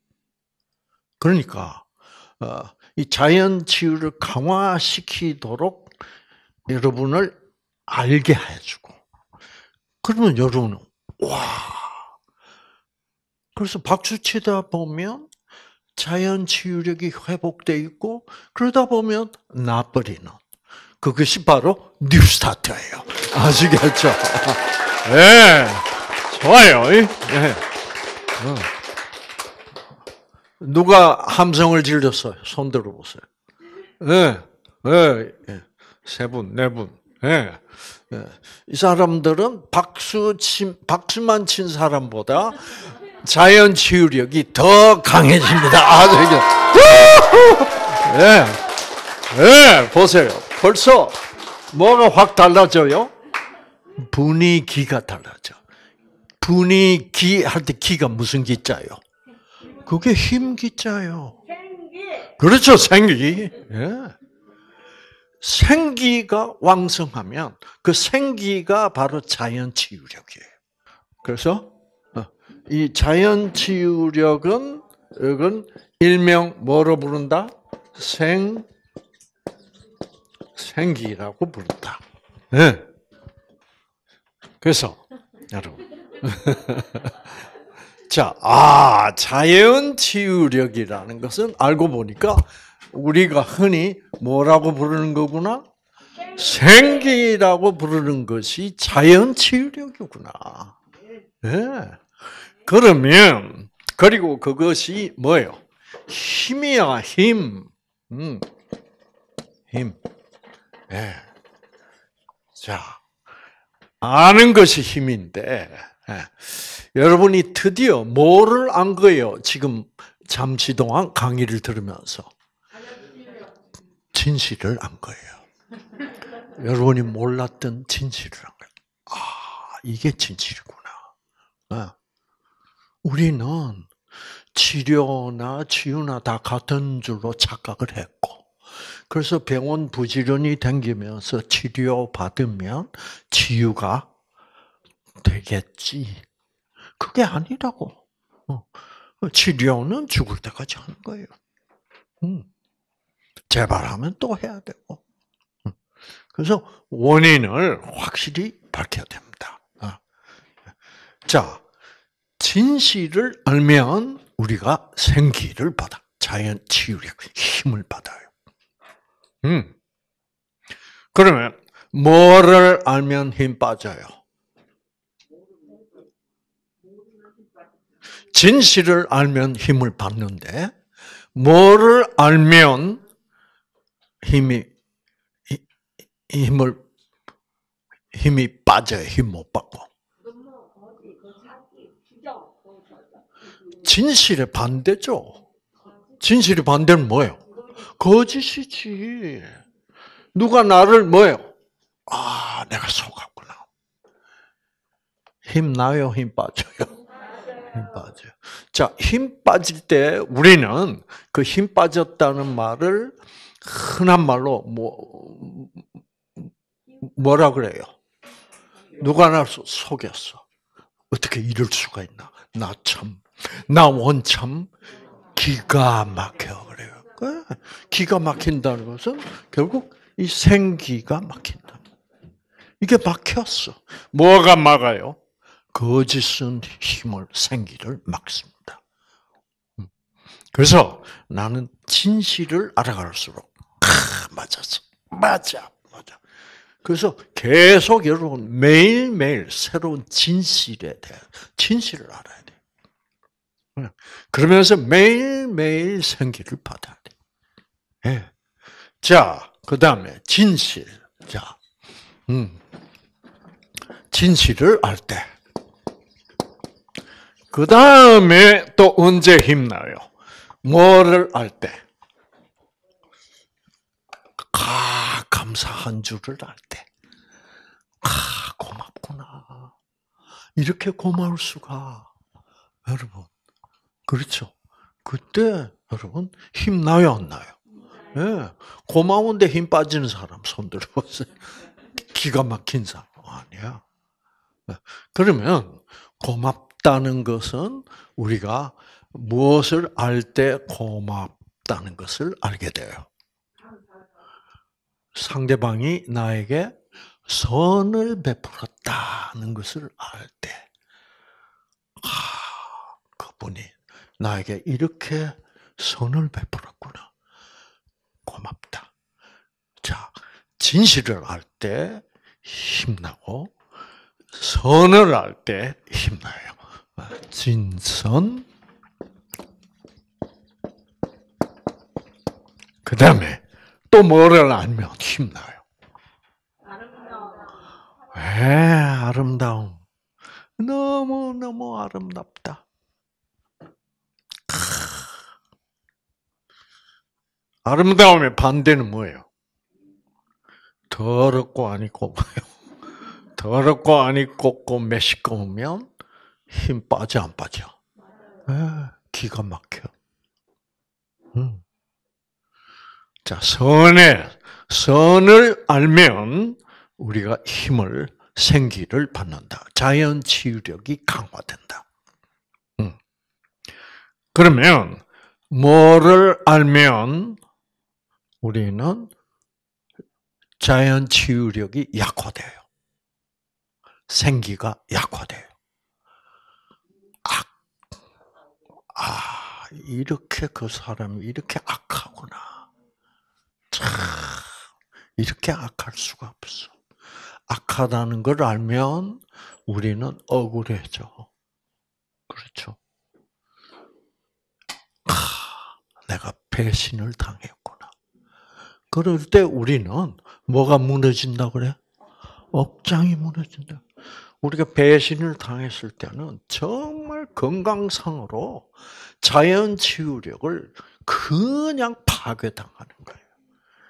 그러니까 어, 이 자연 치유를 강화시키도록 여러분을 알게 해주고 그러면 여러분 은와 그래서 박수 치다 보면 자연 치유력이 회복돼 있고 그러다 보면 나버리는 그것이 바로 뉴스타트예요. 아시겠죠? 예, 네, 좋아요. 네. 누가 함성을 질렀어요? 손 들어보세요. 예, 예, 예, 세 분, 네 분. 예. 예. 이 사람들은 박수 친, 박수만 친 사람보다 자연 치유력이 더 강해집니다. 아주 이게. 네, 네. 예. 예, 보세요. 벌써 뭐가 확 달라져요? 분위기가 달라져. 분위기 할 때 기가 무슨 기자요? 그게 힘기자요. 생기. 그렇죠, 생기. 예. 생기가 왕성하면 그 생기가 바로 자연 치유력이에요. 그래서 어, 이 자연 치유력은 이건 일명 뭐로 부른다? 생 생기라고 부른다. 예. 그래서 여러분 자, 아, 자연 치유력이라는 것은 알고 보니까 우리가 흔히 뭐라고 부르는 거구나? 생기라고 부르는 것이 자연 치유력이구나. 네. 그러면, 그리고 그것이 뭐예요? 힘이야, 힘. 음. 힘. 네. 자, 아는 것이 힘인데, 네. 여러분이 드디어 뭐를 안 거예요? 지금 잠시 동안 강의를 들으면서. 진실을 안 거예요. 여러분이 몰랐던 진실을 안 거예요. 아, 이게 진실이구나. 어. 우리는 치료나 치유나 다 같은 줄로 착각을 했고, 그래서 병원 부지런히 다니면서 치료 받으면 치유가 되겠지. 그게 아니라고. 어. 어, 치료는 죽을 때까지 하는 거예요. 음. 재발하면 또 해야 되고. 음. 그래서 원인을 확실히 밝혀야 됩니다. 아. 자, 진실을 알면 우리가 생기를 받아. 자연 치유력, 힘을 받아요. 음. 그러면, 뭐를 알면 힘 빠져요? 진실을 알면 힘을 받는데 뭐를 알면 힘이 힘을 힘이 빠져 요힘 못 받고 진실의 반대죠. 진실의 반대는 뭐예요? 거짓이지. 누가 나를 뭐예요? 아, 내가 속았구나. 힘 나요, 힘 빠져요. 힘 빠져요. 자, 힘 빠질 때 우리는 그 힘 빠졌다는 말을 흔한 말로 뭐 뭐라 그래요? 누가 나 속였어? 어떻게 이럴 수가 있나? 나 참, 나 원 참 기가 막혀 그래요. 그 기가 막힌다는 것은 결국 이 생기가 막힌다. 이게 막혔어. 뭐가 막아요? 거짓은 힘을 생기를 막습니다. 음. 그래서 나는 진실을 알아갈수록 아, 맞았어. 맞아. 맞아. 그래서 계속 여러분 매일매일 새로운 진실에 대해 진실을 알아야 돼. 음. 그러면서 매일매일 생기를 받아야 돼. 네. 자, 그다음에 진실. 자. 음. 진실을 알 때. 그 다음에 또 언제 힘나요? 뭐를 알 때? 아, 감사한 줄을 알 때. 아, 고맙구나. 이렇게 고마울 수가. 여러분. 그렇죠. 그때, 여러분, 힘나요, 안 나요? 예. 네. 고마운데 힘 빠지는 사람 손 들어보세요. 기가 막힌 사람 아니야. 네. 그러면, 고맙 고맙다는 것은 우리가 무엇을 알 때 고맙다는 것을 알게 돼요. 상대방이 나에게 선을 베풀었다는 것을 알 때, 아, 그분이 나에게 이렇게 선을 베풀었구나. 고맙다. 자, 진실을 알 때 힘나고, 선을 알 때 힘나요. 진선 그 다음에 또 뭐를 알면 힘나요? 아름다워. 에 아름다움 너무너무 아름답다. 아름다움의 반대는 뭐예요? 더럽고 안 입고 뭐예요? 더럽고 안 입고 꼭 매시꺼우면 힘 빠져 안 빠져? 아, 기가 막혀. 음. 자, 선의 선을 알면 우리가 힘을 생기를 받는다. 자연 치유력이 강화된다. 음. 그러면 뭐를 알면 우리는 자연 치유력이 약화돼요. 생기가 약화돼요. 아, 이렇게 그 사람이 이렇게 악하구나. 참, 이렇게 악할 수가 없어. 악하다는 걸 알면 우리는 억울해져. 그렇죠? 아, 내가 배신을 당했구나. 그럴 때 우리는 뭐가 무너진다 그래? 억장이 무너진다. 우리가 배신을 당했을 때는 정말 건강상으로 자연 치유력을 그냥 파괴당하는 거예요.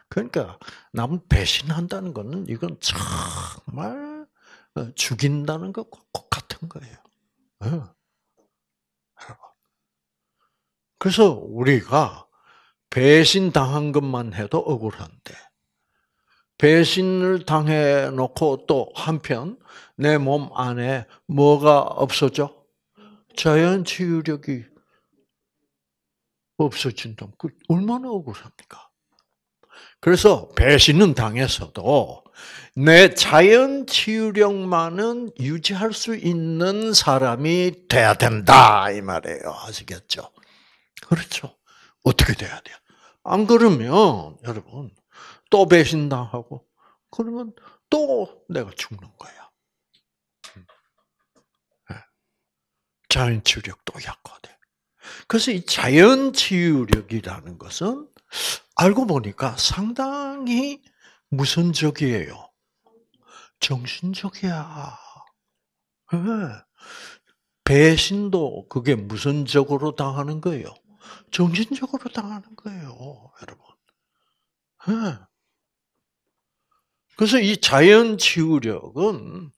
그러니까 남 배신한다는 것은 이건 정말 어, 죽인다는 것과 똑같은 거예요. 어. 그래서 우리가 배신 당한 것만 해도 억울한데 배신을 당해 놓고 또 한편 내몸 안에 뭐가 없어져? 자연 치유력이 없어진다면 그 얼마나 억울합니까? 그래서 배신은 당했어도 내 자연 치유력만은 유지할 수 있는 사람이 돼야 된다 이 말이에요. 아시겠죠? 그렇죠. 어떻게 돼야 돼요? 안 그러면 여러분 또 배신당하고 그러면 또 내가 죽는 거야. 자연 치유력도 약화돼. 그래서 이 자연 치유력이라는 것은 알고 보니까 상당히 무선적이에요. 정신적이야. 예. 배신도 그게 무선적으로 당하는 거예요. 정신적으로 당하는 거예요, 여러분. 예. 그래서 이 자연 치유력은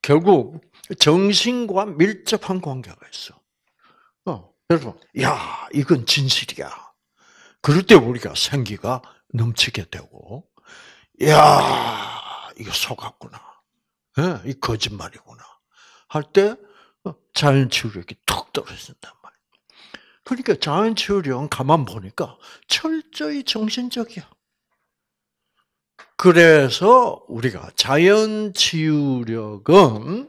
결국 정신과 밀접한 관계가 있어. 어, 그래서 야 이건 진실이야. 그럴 때 우리가 생기가 넘치게 되고, 야 이거 속았구나. 예, 이 거짓말이구나. 할때 어, 자연 치유력이 툭 떨어진단 말이야. 그러니까 자연 치유력은 가만 보니까 철저히 정신적이야. 그래서 우리가 자연 치유력은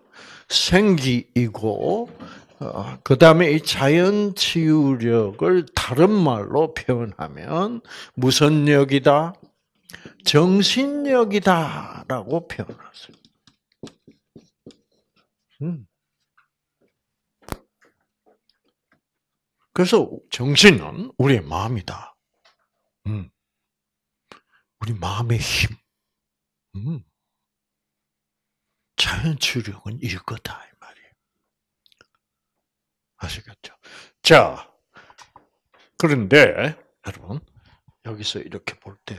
생기이고 어, 그 다음에 이 자연 치유력을 다른 말로 표현하면 무선력이다, 정신력이다라고 표현하세요. 음. 그래서 정신은 우리의 마음이다. 음. 우리 마음의 힘. 음. 자연 치료은 이거다 이 말이에요. 아시겠죠? 자, 그런데 여러분 여기서 이렇게 볼 때.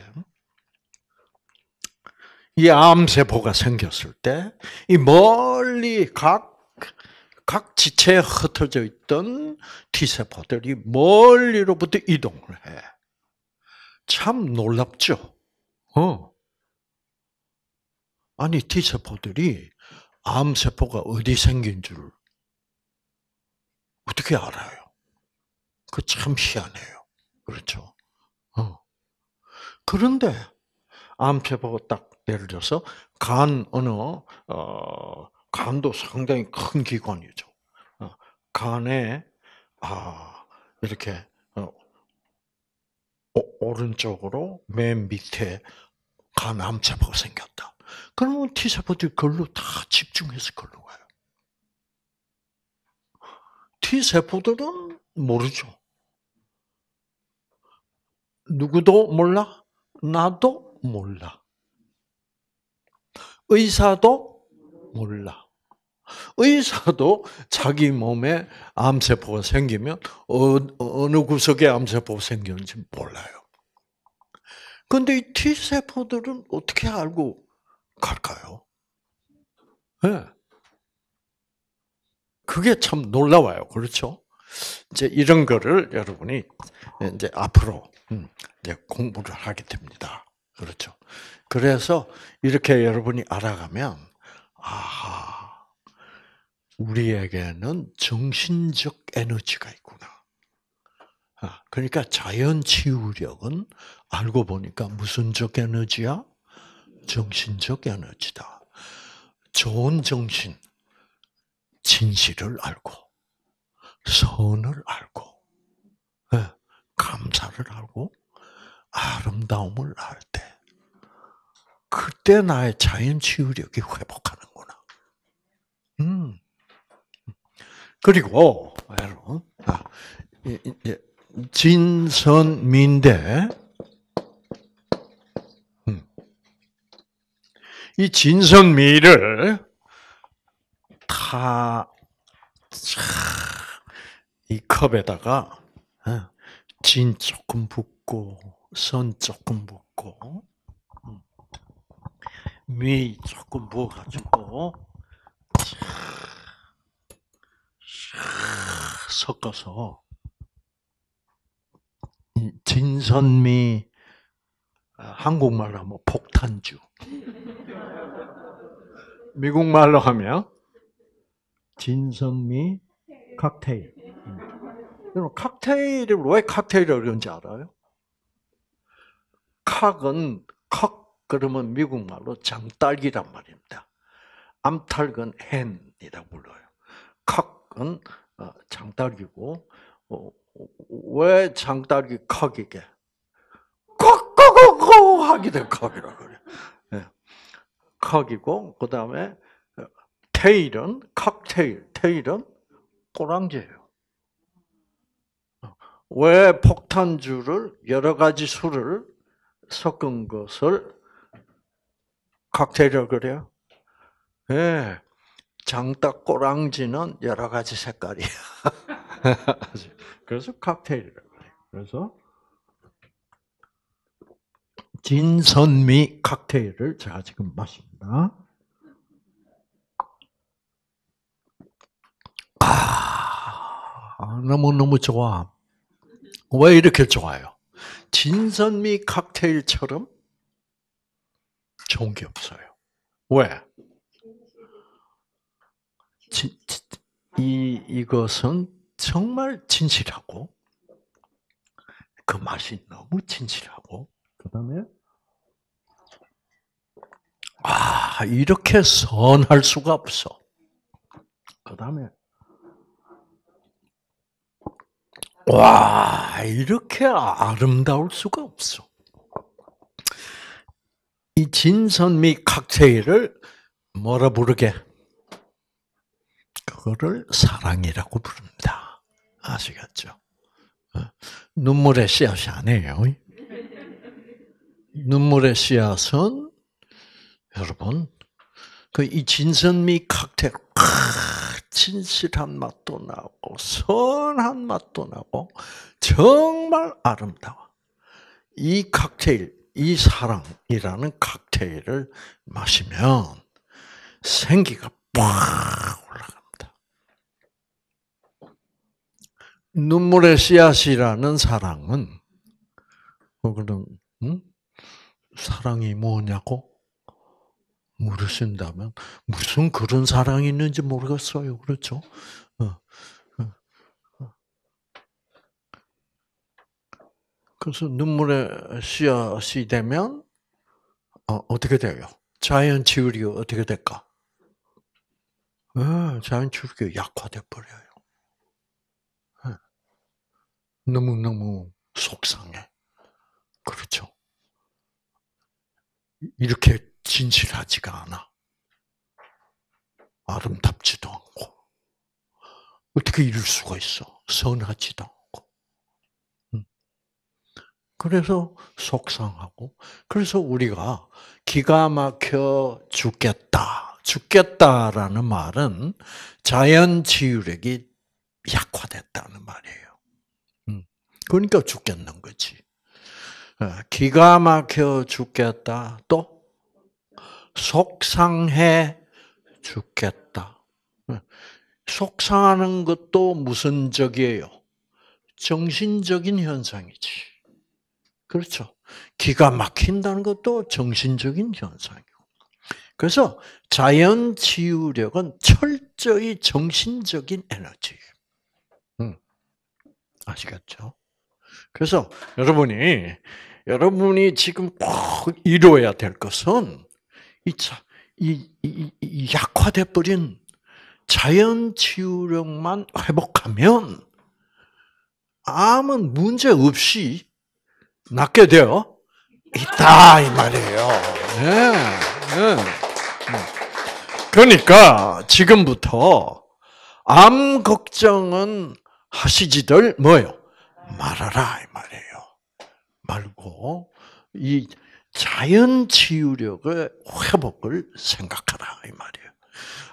이 암세포가 생겼을 때, 이 멀리 각, 각 지체에 흩어져 있던 T세포들이 멀리로부터 이동을 해. 참 놀랍죠? 어. 아니, T세포들이 암세포가 어디 생긴 줄 어떻게 알아요? 그 참 희한해요. 그렇죠? 어. 그런데 암세포가 딱 예를 들어서 간 어느 어, 간도 상당히 큰 기관이죠. 어, 간에 아 이렇게 어, 오, 른쪽으로맨 밑에 간 암세포가 생겼다. 그러면 T세포들이 걸로 다 집중해서 걸로 가요. T세포들은 모르죠. 누구도 몰라? 나도 몰라. 의사도 몰라. 의사도 자기 몸에 암세포가 생기면 어, 어느 구석에 암세포가 생겼는지 몰라요. 그런데이 T세포들은 어떻게 알고 갈까요? 네. 그게 참 놀라워요. 그렇죠? 이제 이런 거를 여러분이 이제 앞으로 음, 이제 공부를 하게 됩니다. 그렇죠. 그래서 이렇게 여러분이 알아가면, 아하, 우리에게는 정신적 에너지가 있구나. 아, 그러니까 자연 치유력은 알고 보니까 무슨 적 에너지야? 정신적 에너지다. 좋은 정신, 진실을 알고, 선을 알고, 예, 감사를 알고, 아름다움을 알 때, 그때 나의 자연 치유력이 회복하는구나. 음. 그리고, 아, 여러분, 아, 진선민대, 이 진선미를 다, 이 컵에다가, 예, 진 조금 붓고, 선 조금 붓고, 음, 미 조금 부어가지고, 섞어서, 진선미 아, 한국말로 하면 폭탄주. 미국말로 하면 진성미 칵테일. 여러분 칵테일을 왜칵테일이 그런지 알아요? 칵은 칵 그러면 미국말로 장딸기란 말입니다. 암탉은 헨이라고 불러요. 칵은 어, 장딸기고 어, 왜 장딸기 칵이게? 칵이 돼, 칵이라 그래. 예. 칵이고, 그 다음에, 테일은, 칵테일, 테일은 꼬랑지예요. 왜 폭탄주를, 여러 가지 술을 섞은 것을 칵테일이라 그래요? 예. 장닭 꼬랑지는 여러 가지 색깔이야. 그래서 칵테일이라고 그래요. 그래서 진선미 칵테일을 제가 지금 마십니다. 아, 너무너무 좋아. 왜 이렇게 좋아요? 진선미 칵테일처럼 좋은 게 없어요. 왜? 진, 이, 이것은 정말 진실하고, 그 맛이 너무 진실하고, 그 다음에, 아, 이렇게 선할 수가 없어. 그 다음에, 와, 이렇게 아름다울 수가 없어. 이 진선미 칵테일을 뭐라 부르게? 그거를 사랑이라고 부릅니다. 아시겠죠? 어? 눈물의 씨앗이 아니에요. 눈물의 씨앗은 여러분 그 이 진선미 칵테일 진실한 맛도 나고 선한 맛도 나고 정말 아름다워. 이 칵테일, 이 사랑이라는 칵테일을 마시면 생기가 팍 올라갑니다. 눈물의 씨앗이라는 사랑은 그런 사랑이 뭐냐고 물으신다면 무슨 그런 사랑이 있는지 모르겠어요. 그렇죠? 어, 어, 어. 그래서 눈물의 씨앗이 되면 어, 떻게 돼요? 자연 치유이 어떻게 될까? 네, 자연 치유이 약화돼 버려요. 너무 너무 속상해. 그렇죠. 이렇게 진실하지가 않아. 아름답지도 않고. 어떻게 이럴 수가 있어? 선하지도 않고. 음. 그래서 속상하고, 그래서 우리가 기가 막혀 죽겠다, 죽겠다라는 말은 자연 치유력이 약화됐다는 말이에요. 음. 그러니까 죽겠는 거지. 어, 기가 막혀 죽겠다. 또 속상해 죽겠다. 어, 속상하는 것도 무슨 적이에요? 정신적인 현상이지. 그렇죠. 기가 막힌다는 것도 정신적인 현상이고. 그래서 자연 치유력은 철저히 정신적인 에너지. 음. 아시겠죠? 그래서 여러분이 여러분이 지금 꼭 이루어야 될 것은 이, 이, 약화돼 버린 자연 치유력만 회복하면 아무 문제 없이 낫게 되어 있다 이 말이에요. 네, 네. 그러니까 지금부터 암 걱정은 하시지들 뭐요? 말아라 이 말이에요. 말고 이 자연 치유력의 회복을 생각하라 이 말이에요.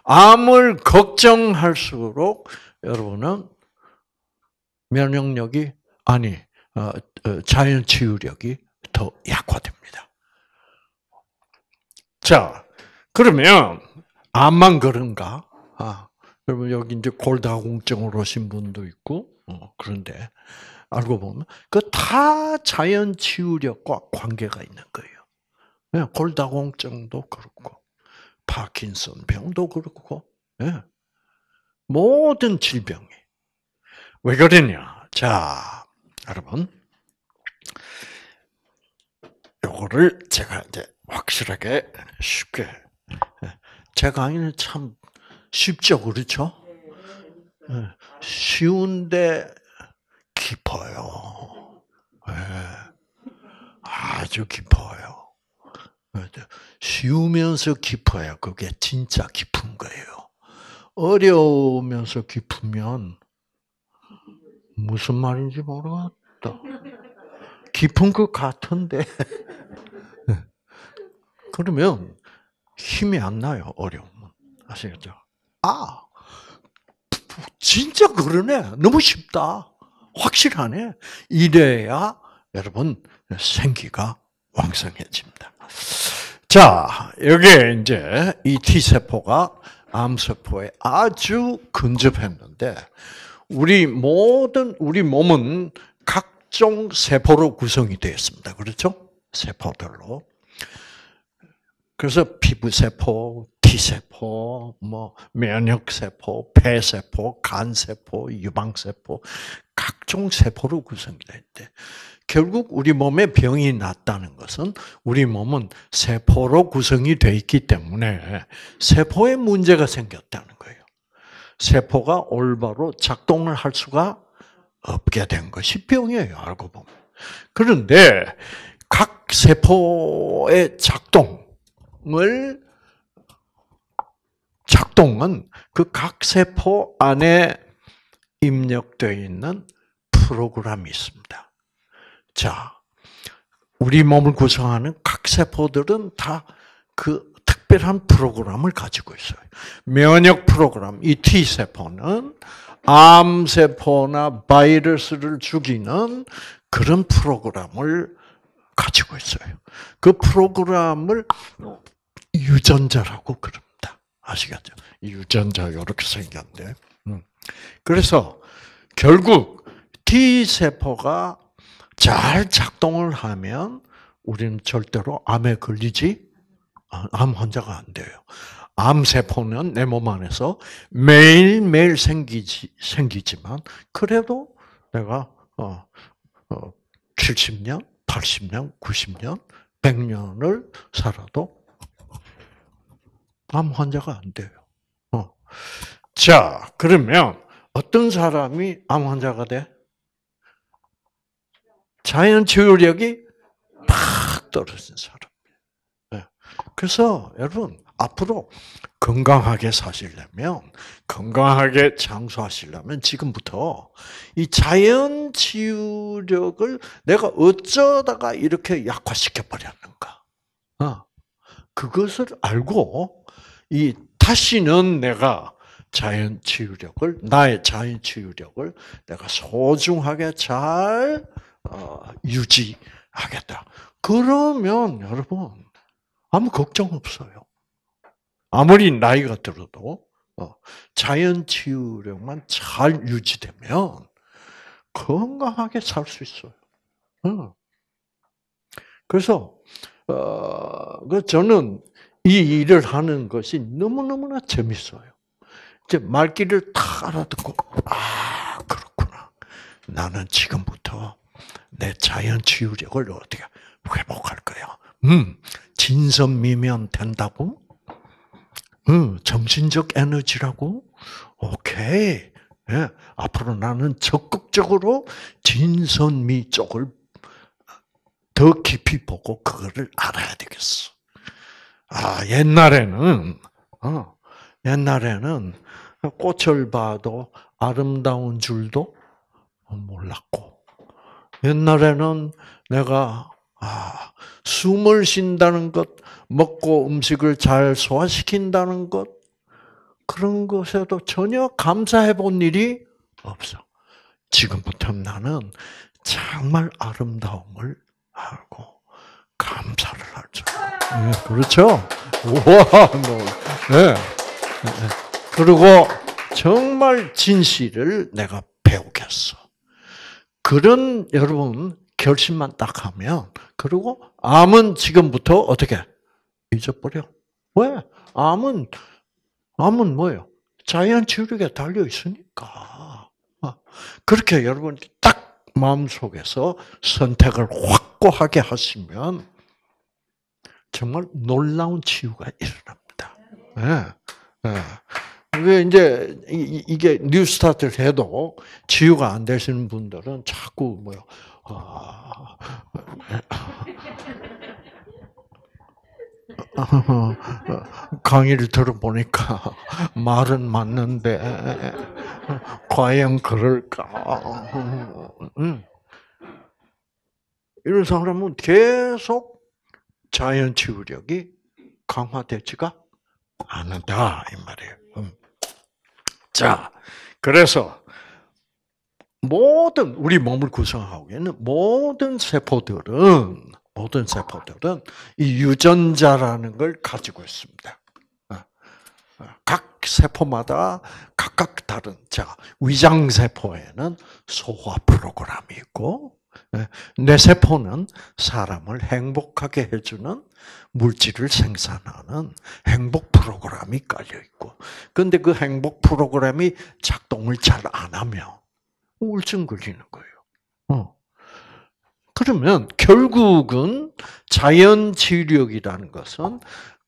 암을 걱정할수록 여러분은 면역력이 아니 어, 어, 자연 치유력이 더 약화됩니다. 자 그러면 암만 그런가? 아, 여러분 여기 이제 골다공증으로 오신 분도 있고 어, 그런데 알고 보면 그 다 자연 치유력과 관계가 있는 거예요. 예, 골다공증도 그렇고 파킨슨 병도 그렇고 예, 모든 질병이 왜 그러냐? 자, 여러분. 요거를 제가 이제 확실하게 쉽게 예, 제 강의는 참 쉽죠, 그렇죠? 쉬운데 깊어요. 네. 아주 깊어요. 쉬우면서 깊어요. 그게 진짜 깊은 거예요. 어려우면서 깊으면 무슨 말인지 모르겠다. 깊은 것 같은데. 그러면 힘이 안 나요, 어려움은. 아시겠죠? 아! 진짜 그러네. 너무 쉽다. 확실하네. 이래야 여러분 생기가 왕성해집니다. 자, 여기에 이제 이 T세포가 암세포에 아주 근접했는데, 우리 모든, 우리 몸은 각종 세포로 구성이 되어 습니다 그렇죠? 세포들로. 그래서 피부세포, T세포, 뭐, 면역세포, 폐세포, 간세포, 유방세포, 각종 세포로 구성이 되는데 결국 우리 몸에 병이 났다는 것은 우리 몸은 세포로 구성이 되어 있기 때문에 세포에 문제가 생겼다는 거예요. 세포가 올바로 작동을 할 수가 없게 된 것이 병이에요, 알고 보면. 그런데 각 세포의 작동을 작동은 그 각 세포 안에 입력되어 있는 프로그램이 있습니다. 자, 우리 몸을 구성하는 각 세포들은 다 그 특별한 프로그램을 가지고 있어요. 면역 프로그램, 이 T세포는 암세포나 바이러스를 죽이는 그런 프로그램을 가지고 있어요. 그 프로그램을 유전자라고 그럽니다. 아시겠죠? 유전자 이렇게 생겼는데. 그래서 결국 T세포가 잘 작동을 하면 우리는 절대로 암에 걸리지 아, 암 환자가 안 돼요. 암세포는 내 몸 안에서 매일매일 생기지, 생기지만, 그래도 내가, 어, 어, 70년, 80년, 90년, 100년을 살아도 암 환자가 안 돼요. 어. 자, 그러면 어떤 사람이 암 환자가 돼? 자연 치유력이 팍 떨어진 사람. 예. 그래서 여러분 앞으로 건강하게 사시려면 건강하게 장수하시려면 지금부터 이 자연 치유력을 내가 어쩌다가 이렇게 약화시켜 버렸는가? 어. 그것을 알고 이 다시는 내가 자연 치유력을 나의 자연 치유력을 내가 소중하게 잘 어, 유지하겠다. 그러면 여러분 아무 걱정 없어요. 아무리 나이가 들어도 어, 자연 치유력만 잘 유지되면 건강하게 살 수 있어요. 어. 그래서 그 저는 이 일을 하는 것이 너무너무나 재밌어요. 이제 말귀를 다 알아듣고 아 그렇구나. 나는 지금부터 내 자연 치유력을 어떻게 회복할 거야. 음, 진선미면 된다고? 음, 정신적 에너지라고? 오케이. 예, 앞으로 나는 적극적으로 진선미 쪽을 더 깊이 보고 그거를 알아야 되겠어. 아, 옛날에는, 어, 옛날에는 꽃을 봐도 아름다운 줄도 몰랐고 옛날에는 내가 아, 숨을 쉰다는 것, 먹고 음식을 잘 소화시킨다는 것, 그런 것에도 전혀 감사해 본 일이 없어. 지금부터 나는 정말 아름다움을 알고 감사를 할 줄. 네, 그렇죠? 우와, 네. 그리고 정말 진실을 내가 배우겠어. 그런 여러분 결심만 딱 하면 그리고 암은 지금부터 어떻게 잊어버려? 왜? 암은 암은 뭐예요? 자연 치유에 달려 있으니까. 어. 그렇게 여러분 딱 마음속에서 선택을 확고하게 하시면 정말 놀라운 치유가 일어납니다. 예. 네. 네. 이게 이제 이게 뉴 스타트를 해도 치유가 안 되시는 분들은 자꾸 뭐야. 아. 강의를 들어보니까 말은 맞는데 과연 그럴까? 음. 이런 사람은 계속 자연 치유력이 강화되지가 않는다 이 말이에요. 자, 그래서 모든 우리 몸을 구성하고 있는 모든 세포들은 모든 세포들은 이 유전자라는 걸 가지고 있습니다. 어, 어, 각 세포마다 각각 다른 자 위장 세포에는 소화 프로그램이 있고 뇌 예, 세포는 사람을 행복하게 해주는 물질을 생산하는 행복 프로그램이 깔려 있고, 근데 그 행복 프로그램이 작동을 잘 안하며 우울증 걸리는 거예요. 어. 그러면 결국은 자연 치료이라는 것은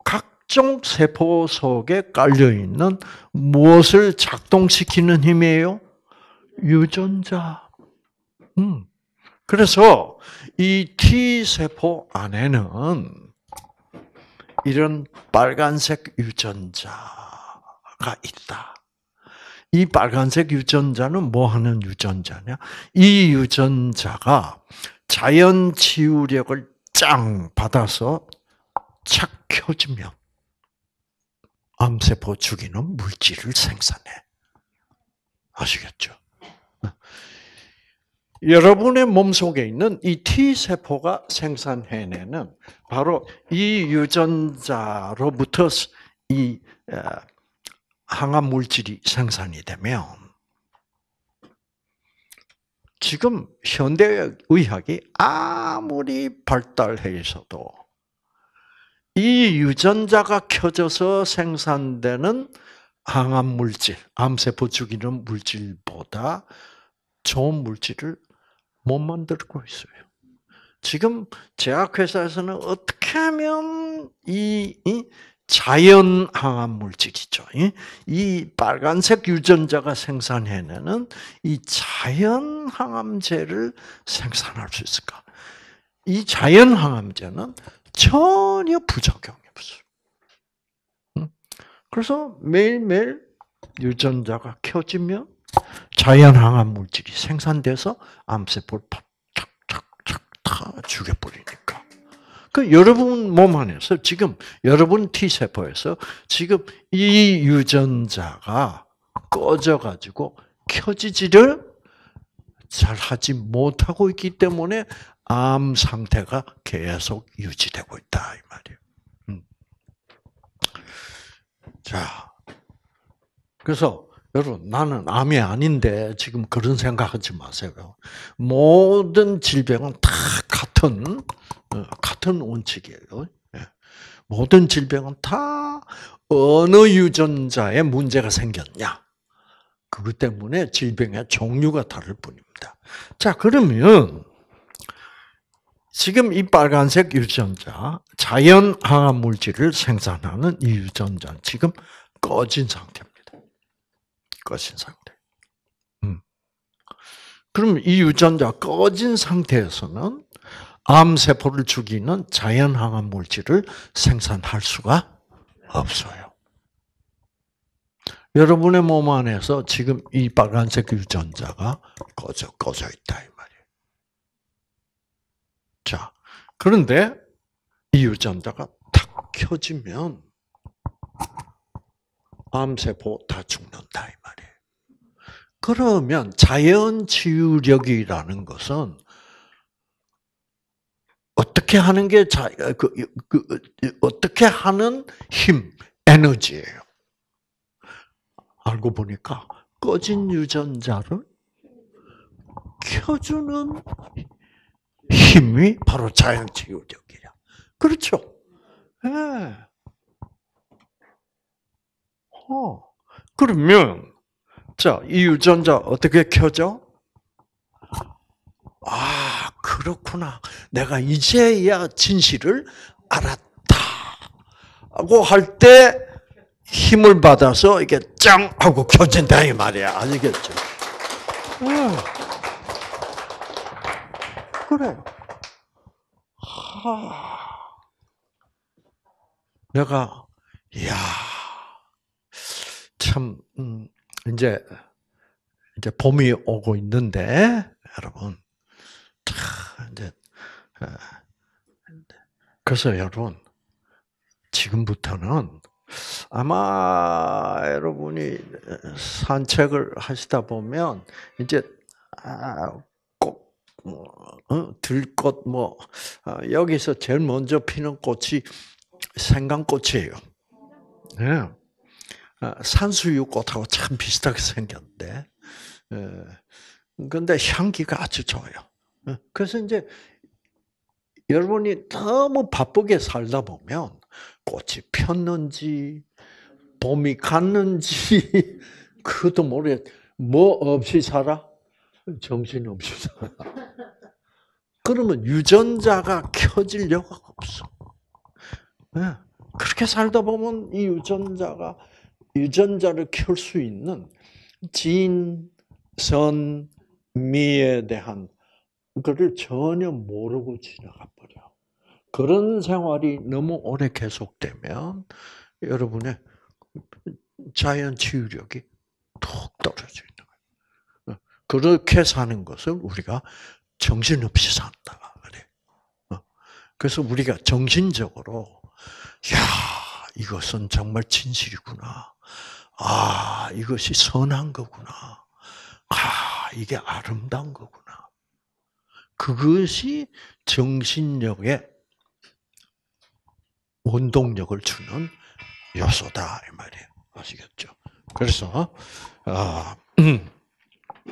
각종 세포 속에 깔려 있는 무엇을 작동시키는 힘이에요? 유전자. 음. 그래서 이 T세포 안에는 이런 빨간색 유전자가 있다. 이 빨간색 유전자는 뭐 하는 유전자냐? 이 유전자가 자연 치유력을 짱 받아서 착 켜지면 암세포 죽이는 물질을 생산해. 아시겠죠? 여러분의 몸속에 있는 이 T세포가 생산해내는 바로 이 유전자로부터 이 항암 물질이 생산이 되면 지금 현대 의학이 아무리 발달해 있어도 이 유전자가 켜져서 생산되는 항암 물질, 암세포 죽이는 물질보다 좋은 물질을 못 만들고 있어요. 지금 제약회사에서는 어떻게 하면 이, 자연 항암 물질이죠. 이 빨간색 유전자가 생산해내는 이 자연 항암제를 생산할 수 있을까? 이 자연 항암제는 전혀 부작용이 없어요. 그래서 매일매일 유전자가 켜지면 자연항암 물질이 생산돼서 암세포를 탁탁탁 다 죽여버리니까. 그 여러분 몸 안에서 지금 여러분 T 세포에서 지금 이 유전자가 꺼져 가지고 켜지지를 잘 하지 못하고 있기 때문에 암 상태가 계속 유지되고 있다 이 말이에요. 음. 자, 그래서 여러분, 나는 암이 아닌데 지금 그런 생각하지 마세요. 모든 질병은 다 같은 어, 같은 원칙이에요. 예. 모든 질병은 다 어느 유전자에 문제가 생겼냐. 그것 때문에 질병의 종류가 다를 뿐입니다. 자, 그러면 지금 이 빨간색 유전자, 자연 항암 물질을 생산하는 이 유전자 지금 꺼진 상태입니다. 꺼진 상태. 음. 그럼 이 유전자 꺼진 상태에서는 암세포를 죽이는 자연항암 물질을 생산할 수가 없어요. 여러분의 몸 안에서 지금 이 빨간색 유전자가 꺼져, 꺼져 있다, 이 말이에요. 자, 그런데 이 유전자가 켜지면 암세포 다 죽는다 이 말이에요. 그러면 자연 치유력이라는 것은 어떻게 하는 게 자, 그, 그, 그, 어떻게 하는 힘, 에너지예요. 알고 보니까 꺼진 유전자를 켜주는 힘이 바로 자연 치유력이야. 그렇죠? 네. 어. 그러면 자, 이 유전자 어떻게 켜져? 아, 그렇구나. 내가 이제야 진실을 알았다. 고할 때 힘을 받아서 이게 짱 하고 켜진다 이 말이야. 아니겠죠? 어. 그래 하... 내가 야참 음, 이제 이제 봄이 오고 있는데 여러분 이제 어, 그래서 여러분 지금부터는 아마 여러분이 산책을 하시다 보면 이제 아, 꽃, 들꽃 뭐 아, 여기서 제일 먼저 피는 꽃이 생강꽃이에요. 예. 어, 산수유꽃하고 참 비슷하게 생겼는데, 어, 근데 향기가 아주 좋아요. 어, 그래서 이제 여러분이 너무 바쁘게 살다 보면 꽃이 폈는지, 봄이 갔는지, 그것도 모르겠, 뭐 없이 살아? 정신 없이 살아. 그러면 유전자가 켜질 여가 없어. 예, 그렇게 살다 보면 이 유전자가 유전자를 키울 수 있는 진, 선, 미에 대한 그를 전혀 모르고 지나가 버려. 그런 생활이 너무 오래 계속되면 여러분의 자연 치유력이 툭 떨어져 있는 거예요. 그렇게 사는 것을 우리가 정신없이 산다 그래. 어. 그래서 우리가 정신적으로 야 이것은 정말 진실이구나. 아, 이것이 선한 거구나. 아, 이게 아름다운 거구나. 그것이 정신력에 원동력을 주는 요소다 이 말이에요. 아시겠죠? 그래서 아, 음.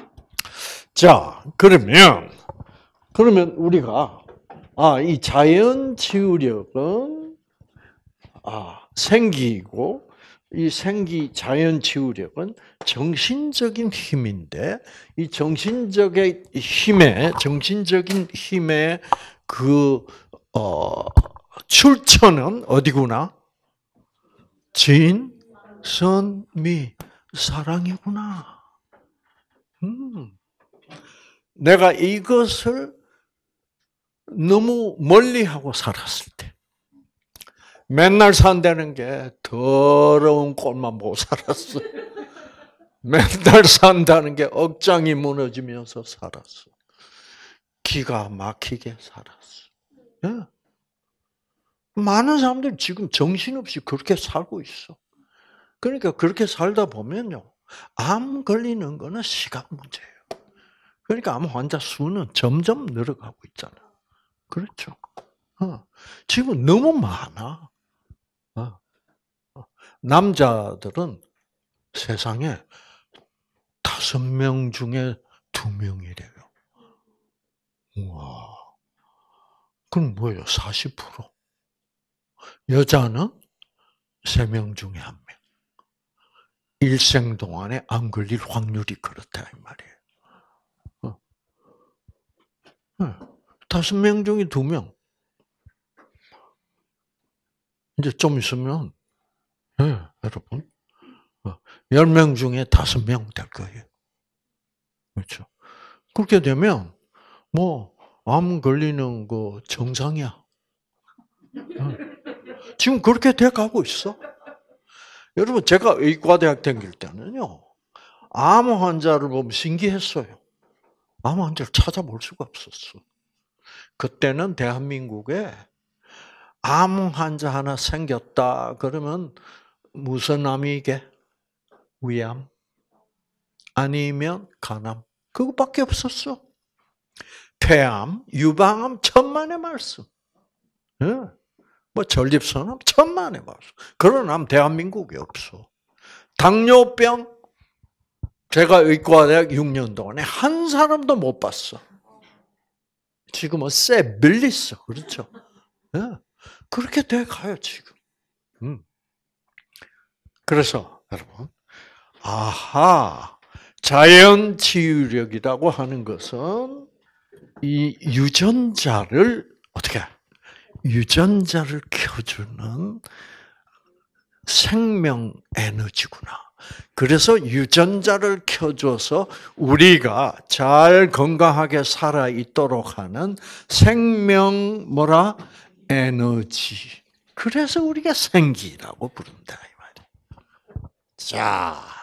자 그러면 그러면 우리가 아, 이 자연 치유력은 아, 생기고 이 생기 자연 치유력은 정신적인 힘인데 이 정신적인 힘에 정신적인 힘에 그 어, 출처는 어디구나? 진, 선, 미, 사랑이구나. 음. 내가 이것을 너무 멀리하고 살았을 때, 맨날 산다는 게 더러운 꼴만 못 살았어. 맨날 산다는 게 억장이 무너지면서 살았어. 기가 막히게 살았어. 네? 많은 사람들이 지금 정신없이 그렇게 살고 있어. 그러니까 그렇게 살다 보면요. 암 걸리는 거는 시간 문제예요. 그러니까 암 환자 수는 점점 늘어가고 있잖아. 그렇죠. 어. 지금 너무 많아. 남자들은 세상에 다섯 명 중에 두 명이래요. 와 그럼 뭐예요? 40%. 여자는 세 명 중에 한 명. 일생 동안에 안 걸릴 확률이 그렇다, 이 말이에요. 어. 네. 다섯 명 중에 두 명. 이제 좀 있으면 네, 여러분. 10명 어, 중에 5명 될 거예요. 그렇죠. 그렇게 되면, 뭐, 암 걸리는 거 정상이야. 어. 지금 그렇게 돼 가고 있어. 여러분, 제가 의과대학 다길 때는요, 암 환자를 보면 신기했어요. 암 환자를 찾아볼 수가 없었어. 그때는 대한민국에 암 환자 하나 생겼다, 그러면 무슨 암이 게 위암? 아니면 간암? 그거밖에 없었어. 폐암, 유방암 천만의 말씀. 뭐 전립선암 천만의 말씀. 그런 암 대한민국에 없어. 당뇨병 제가 의과대학 6년 동안에 한 사람도 못 봤어. 지금은 쎄 밀리스 그렇죠? 그렇게 돼 가요 지금. 음. 그래서 여러분, 아하, 자연 치유력이라고 하는 것은 이 유전자를 어떻게 유전자를 켜주는 생명 에너지구나. 그래서 유전자를 켜줘서 우리가 잘 건강하게 살아 있도록 하는 생명 뭐라 에너지. 그래서 우리가 생기라고 부른다. 자, 그렇죠.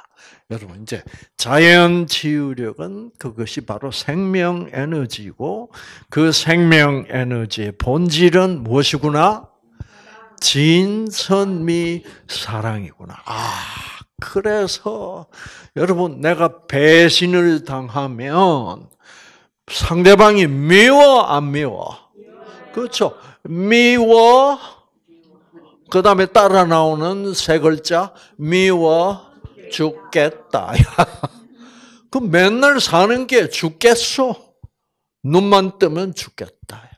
여러분 이제 자연 치유력은 그것이 바로 생명 에너지고 그 생명 에너지의 본질은 무엇이구나? 진선미 사랑이구나. 아, 그래서 여러분 내가 배신을 당하면 상대방이 미워 안 미워? 그렇죠. 미워 그 다음에 따라 나오는 세 글자 미워 죽겠다. 그 맨날 사는 게 죽겠어. 눈만 뜨면 죽겠다.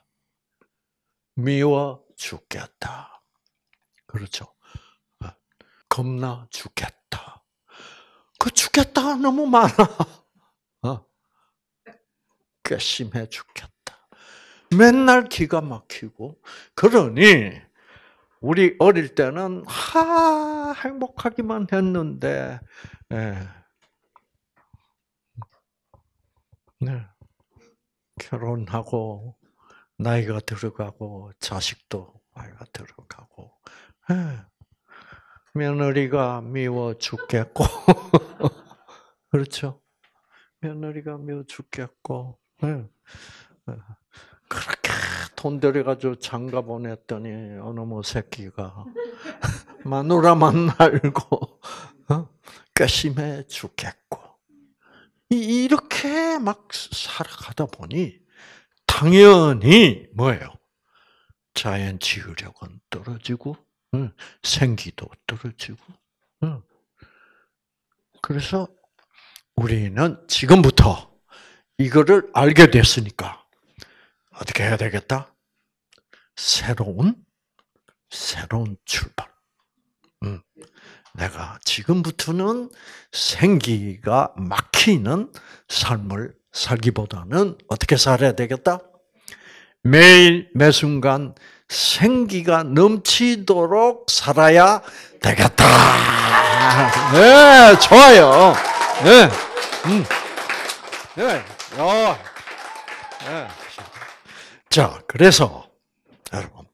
미워 죽겠다. 그렇죠. 겁나 죽겠다. 그 죽겠다 너무 많아. 어? 괘씸해 죽겠다. 맨날 기가 막히고 그러니 우리 어릴 때는 하 행복하기만 했는데 네. 네. 결혼하고 나이가 들어가고 자식도 나이가 들어가고 네. 며느리가 미워 죽겠고 그렇죠 며느리가 미워 죽겠고 네. 그렇게 돈 들여가지고 장가 보냈더니 어느 뭐 새끼가 마누라만 알고 괘심해 어? 죽겠고 이렇게 막 살아가다 보니 당연히 뭐예요? 자연 지구력은 떨어지고 응? 생기도 떨어지고 응? 그래서 우리는 지금부터 이거를 알게 됐으니까 어떻게 해야 되겠다? 새로운 새로운 출발. 음. 내가 지금부터는 생기가 막히는 삶을 살기보다는 어떻게 살아야 되겠다? 매일 매 순간 생기가 넘치도록 살아야 되겠다. 네, 좋아요. 네, 음. 네, 어, 네. 자, 그래서 여러분,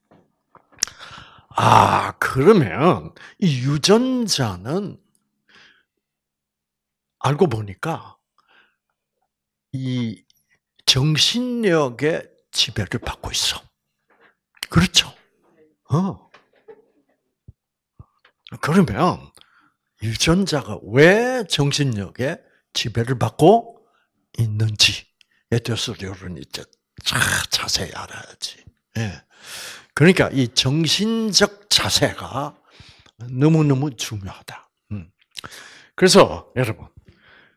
아 그러면 이 유전자는 알고 보니까 이 정신력의 지배를 받고 있어. 그렇죠? 어. 그러면 유전자가 왜 정신력의 지배를 받고 있는지에 대해서 여러분이 제 자, 자세히 알아야지. 예. 그러니까 이 정신적 자세가 너무너무 중요하다. 음. 그래서 여러분,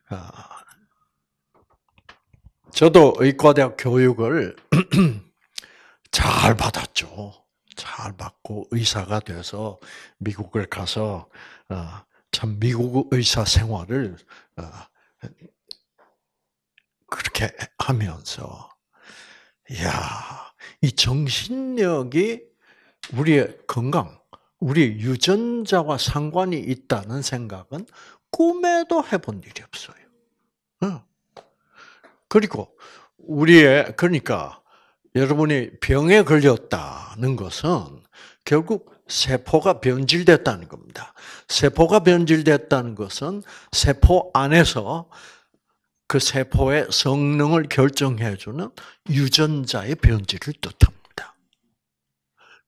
아, 저도 의과대학 교육을 잘 받았죠. 잘 받고 의사가 돼서 미국을 가서 아, 참 미국 의사 생활을 아, 그렇게 하면서 야이 정신력이 우리의 건강, 우리 유전자와 상관이 있다는 생각은 꿈에도 해본 일이 없어요. 그리고 우리의 그러니까 여러분이 병에 걸렸다는 것은 결국 세포가 변질됐다는 겁니다. 세포가 변질됐다는 것은 세포 안에서 그 세포의 성능을 결정해주는 유전자의 변질을 뜻합니다.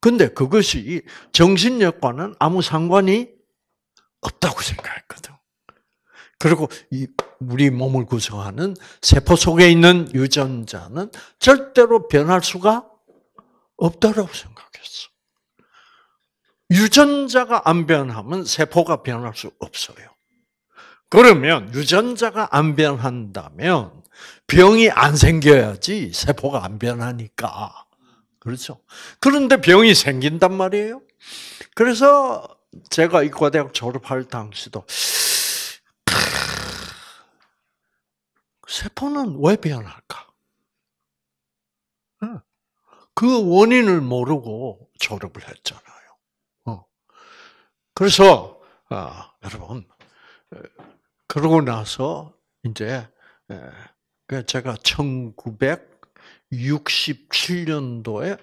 근데 그것이 정신력과는 아무 상관이 없다고 생각했거든. 그리고 우리 몸을 구성하는 세포 속에 있는 유전자는 절대로 변할 수가 없다라고 생각했어. 유전자가 안 변하면 세포가 변할 수 없어요. 그러면 유전자가 안 변한다면 병이 안 생겨야지 세포가 안 변하니까. 그렇죠? 그런데 병이 생긴단 말이에요. 그래서 제가 이과대학 졸업할 당시도 세포는 왜 변할까? 그 원인을 모르고 졸업을 했잖아요. 어. 그래서 아, 여러분 그러고 나서 이제 예, 그 제가 1967년도에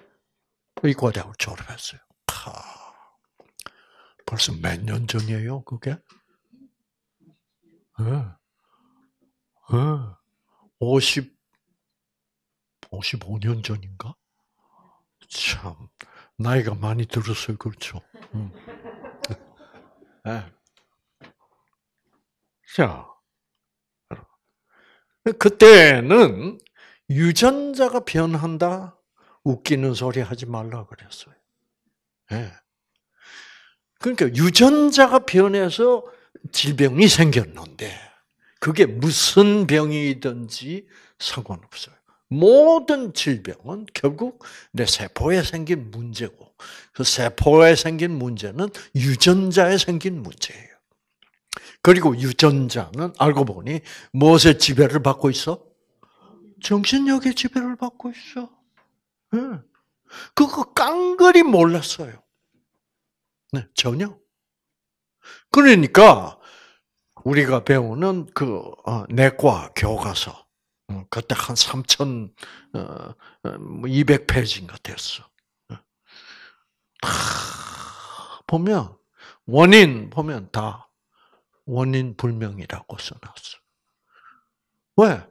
의과대학을 졸업했어요. 하, 벌써 몇 년 전이에요, 그게? 어, 어, 50, 55년 전인가? 참, 나이가 많이 들었어요, 그렇죠? 음. 네. 자, 그때는 유전자가 변한다. 웃기는 소리 하지 말라 그랬어요. 네. 그러니까 유전자가 변해서 질병이 생겼는데 그게 무슨 병이든지 상관없어요. 모든 질병은 결국 내 세포에 생긴 문제고 그 세포에 생긴 문제는 유전자에 생긴 문제예요. 그리고 유전자는 알고 보니 무엇의 지배를 받고 있어? 정신력의 지배를 받고 있어. 네. 그거 깡그리 몰랐어요. 네, 전혀. 그러니까 우리가 배우는 그 어, 내과 교과서 음, 그때 한 3천 200페이지인가 어, 어, 뭐 됐어. 예. 보면 원인 보면 다 원인 불명이라고 써놨어. 왜?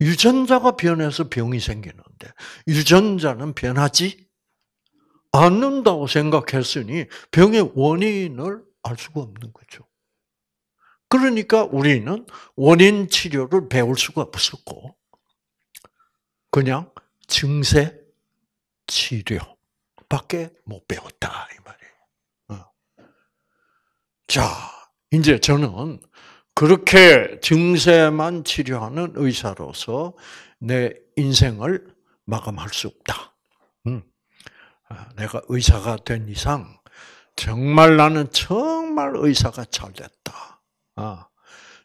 유전자가 변해서 병이 생기는데 유전자는 변하지 않는다고 생각했으니 병의 원인을 알 수가 없는 거죠. 그러니까 우리는 원인 치료를 배울 수가 없었고 그냥 증세 치료밖에 못 배웠다 이 말이에요. 어. 자, 이제 저는 그렇게 증세만 치료하는 의사로서 내 인생을 마감할 수 없다. 음. 아, 내가 의사가 된 이상 정말 나는 정말 의사가 잘 됐다. 아,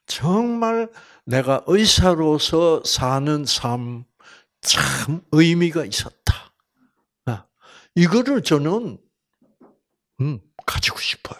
정말 내가 의사로서 사는 삶 참 의미가 있었다. 아, 이거를 저는 음, 가지고 싶어요.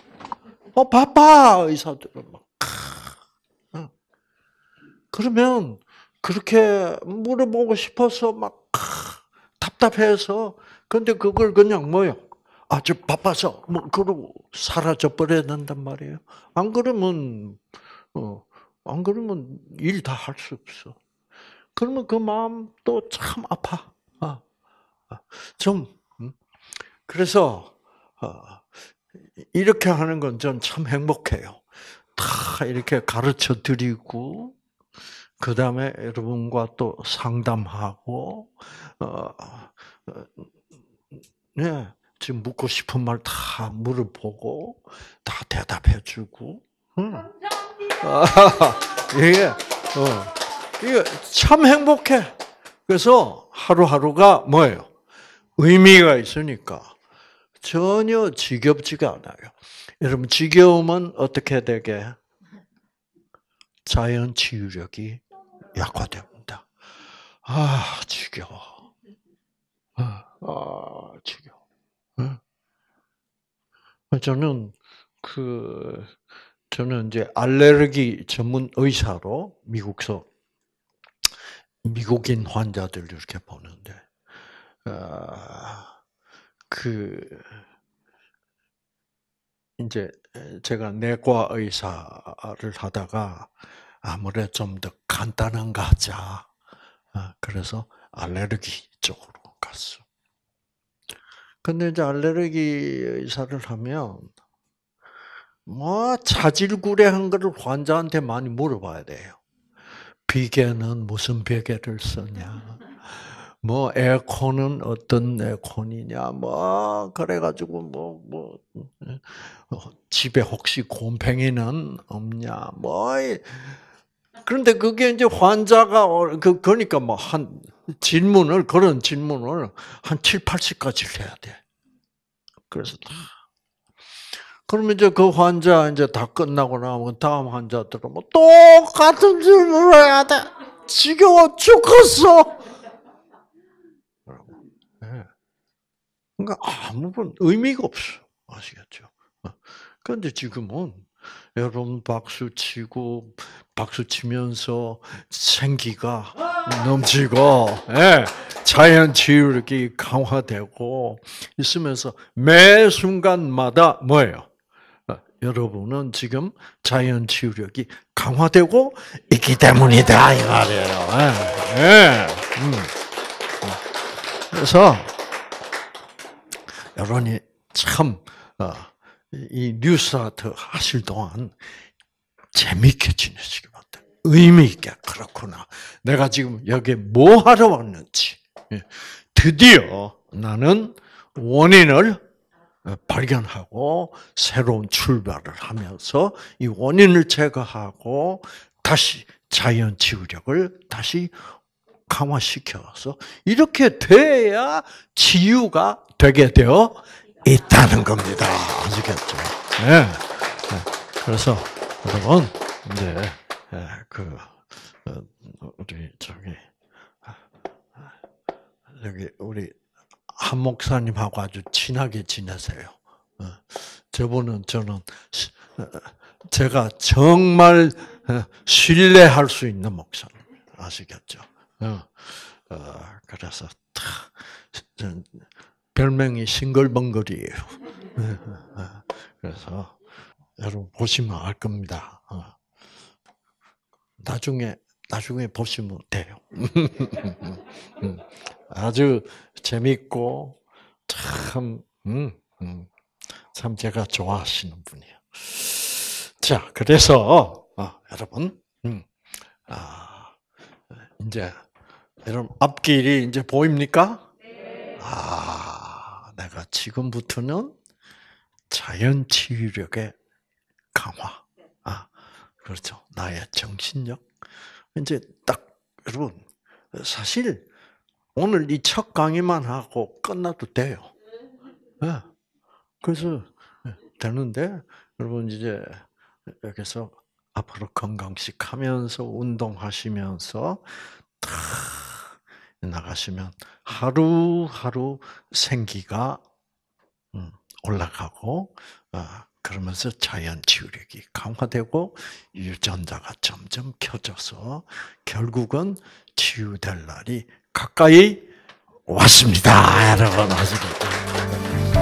어, 바빠! 의사들은 막, 그러면, 그렇게 물어보고 싶어서 막, 답답해서, 근데 그걸 그냥 뭐요? 아주 바빠서, 뭐, 그러고 사라져버려야 된단 말이에요. 안 그러면, 어, 안 그러면 일 다 할 수 없어. 그러면 그 마음 또 참 아파. 아, 아 좀, 그래서, 어, 이렇게 하는 건 전 참 행복해요. 다 이렇게 가르쳐 드리고, 그 다음에 여러분과 또 상담하고, 어, 어, 네, 지금 묻고 싶은 말 다 물어보고, 다 대답해주고. 응. 아, 이게, 예, 어, 이게 참 행복해. 그래서 하루하루가 뭐예요? 의미가 있으니까. 전혀 지겹지가 않아요. 여러분 지겨움은 어떻게 되게 자연 치유력이 약화됩니다. 아 지겨워. 아, 아 지겨워. 아, 저는 그 저는 이제 알레르기 전문 의사로 미국서 미국인 환자들 이렇게 보는데. 아, 그 이제 제가 내과 의사를 하다가 아무래 좀 더 간단한 가 하자. 아, 그래서 알레르기 쪽으로 갔어. 근데 이제 알레르기 의사를 하면 뭐 자질구레한 거를 환자한테 많이 물어봐야 돼요. 비계는 무슨 베개를 쓰냐? 뭐 에어컨은 어떤 에어컨이냐, 뭐 그래가지고 뭐뭐 뭐, 어, 집에 혹시 곰팡이는 없냐, 뭐 그런데 그게 이제 환자가 그 그러니까 뭐 한 질문을 그런 질문을 한 7, 8 0까지 해야 돼. 그래서 다. 그러면 이제 그 환자 이제 다 끝나고 나면 다음 환자들은 뭐 똑같은 질문을 해야 돼. 지겨워 죽겠어. 그러니까 아무런 의미가 없어. 아시겠죠? 어. 그런데 지금은 여러분 박수 치고 박수 치면서 생기가 넘치고 예, 자연 치유력이 강화되고 있으면서 매 순간마다 뭐예요? 어, 여러분은 지금 자연 치유력이 강화되고 있기 때문이다 이 말이에요. 예, 예. 음. 어. 그래서 여러분이 참, 어, 이 뉴스 아트 하실 동안 재미있게 지내시기 바랍니다. 의미 있게 그렇구나. 내가 지금 여기 뭐 하러 왔는지 예, 드디어 나는 원인을 어, 발견하고 새로운 출발을 하면서 이 원인을 제거하고 다시 자연 치유력을 다시 강화시켜서 이렇게 돼야 치유가 되게 되어 있다는 겁니다. 아시겠죠? 네. 네. 그래서 여러분 이제 예, 그 어, 우리 저기 여기 우리 한 목사님하고 아주 친하게 지내세요. 어, 저분은 저는 어, 제가 정말 신뢰할 수 있는 목사님 아시겠죠? 그래서 별명이 싱글벙글이에요. 그래서 여러분 보시면 알 겁니다. 어. 나중에 나중에 보시면 돼요. 음, 아주 재밌고 참, 음, 음, 제가 좋아하시는 분이에요. 자, 그래서 어, 여러분, 음, 아, 이제 여러분 앞길이 이제 보입니까? 네. 아. 내가 지금부터는 자연 치유력의 강화. 아, 그렇죠. 나의 정신력. 이제 딱, 여러분, 사실 오늘 이 첫 강의만 하고 끝나도 돼요. 네. 그래서 예, 되는데, 여러분 이제 여기서 앞으로 건강식 하면서 운동하시면서 다 나가시면 하루하루 생기가 음, 올라가고 어, 그러면서 자연 치유력이 강화되고 유전자가 점점 켜져서 결국은 치유될 날이 가까이 왔습니다. 여러분 아시겠죠?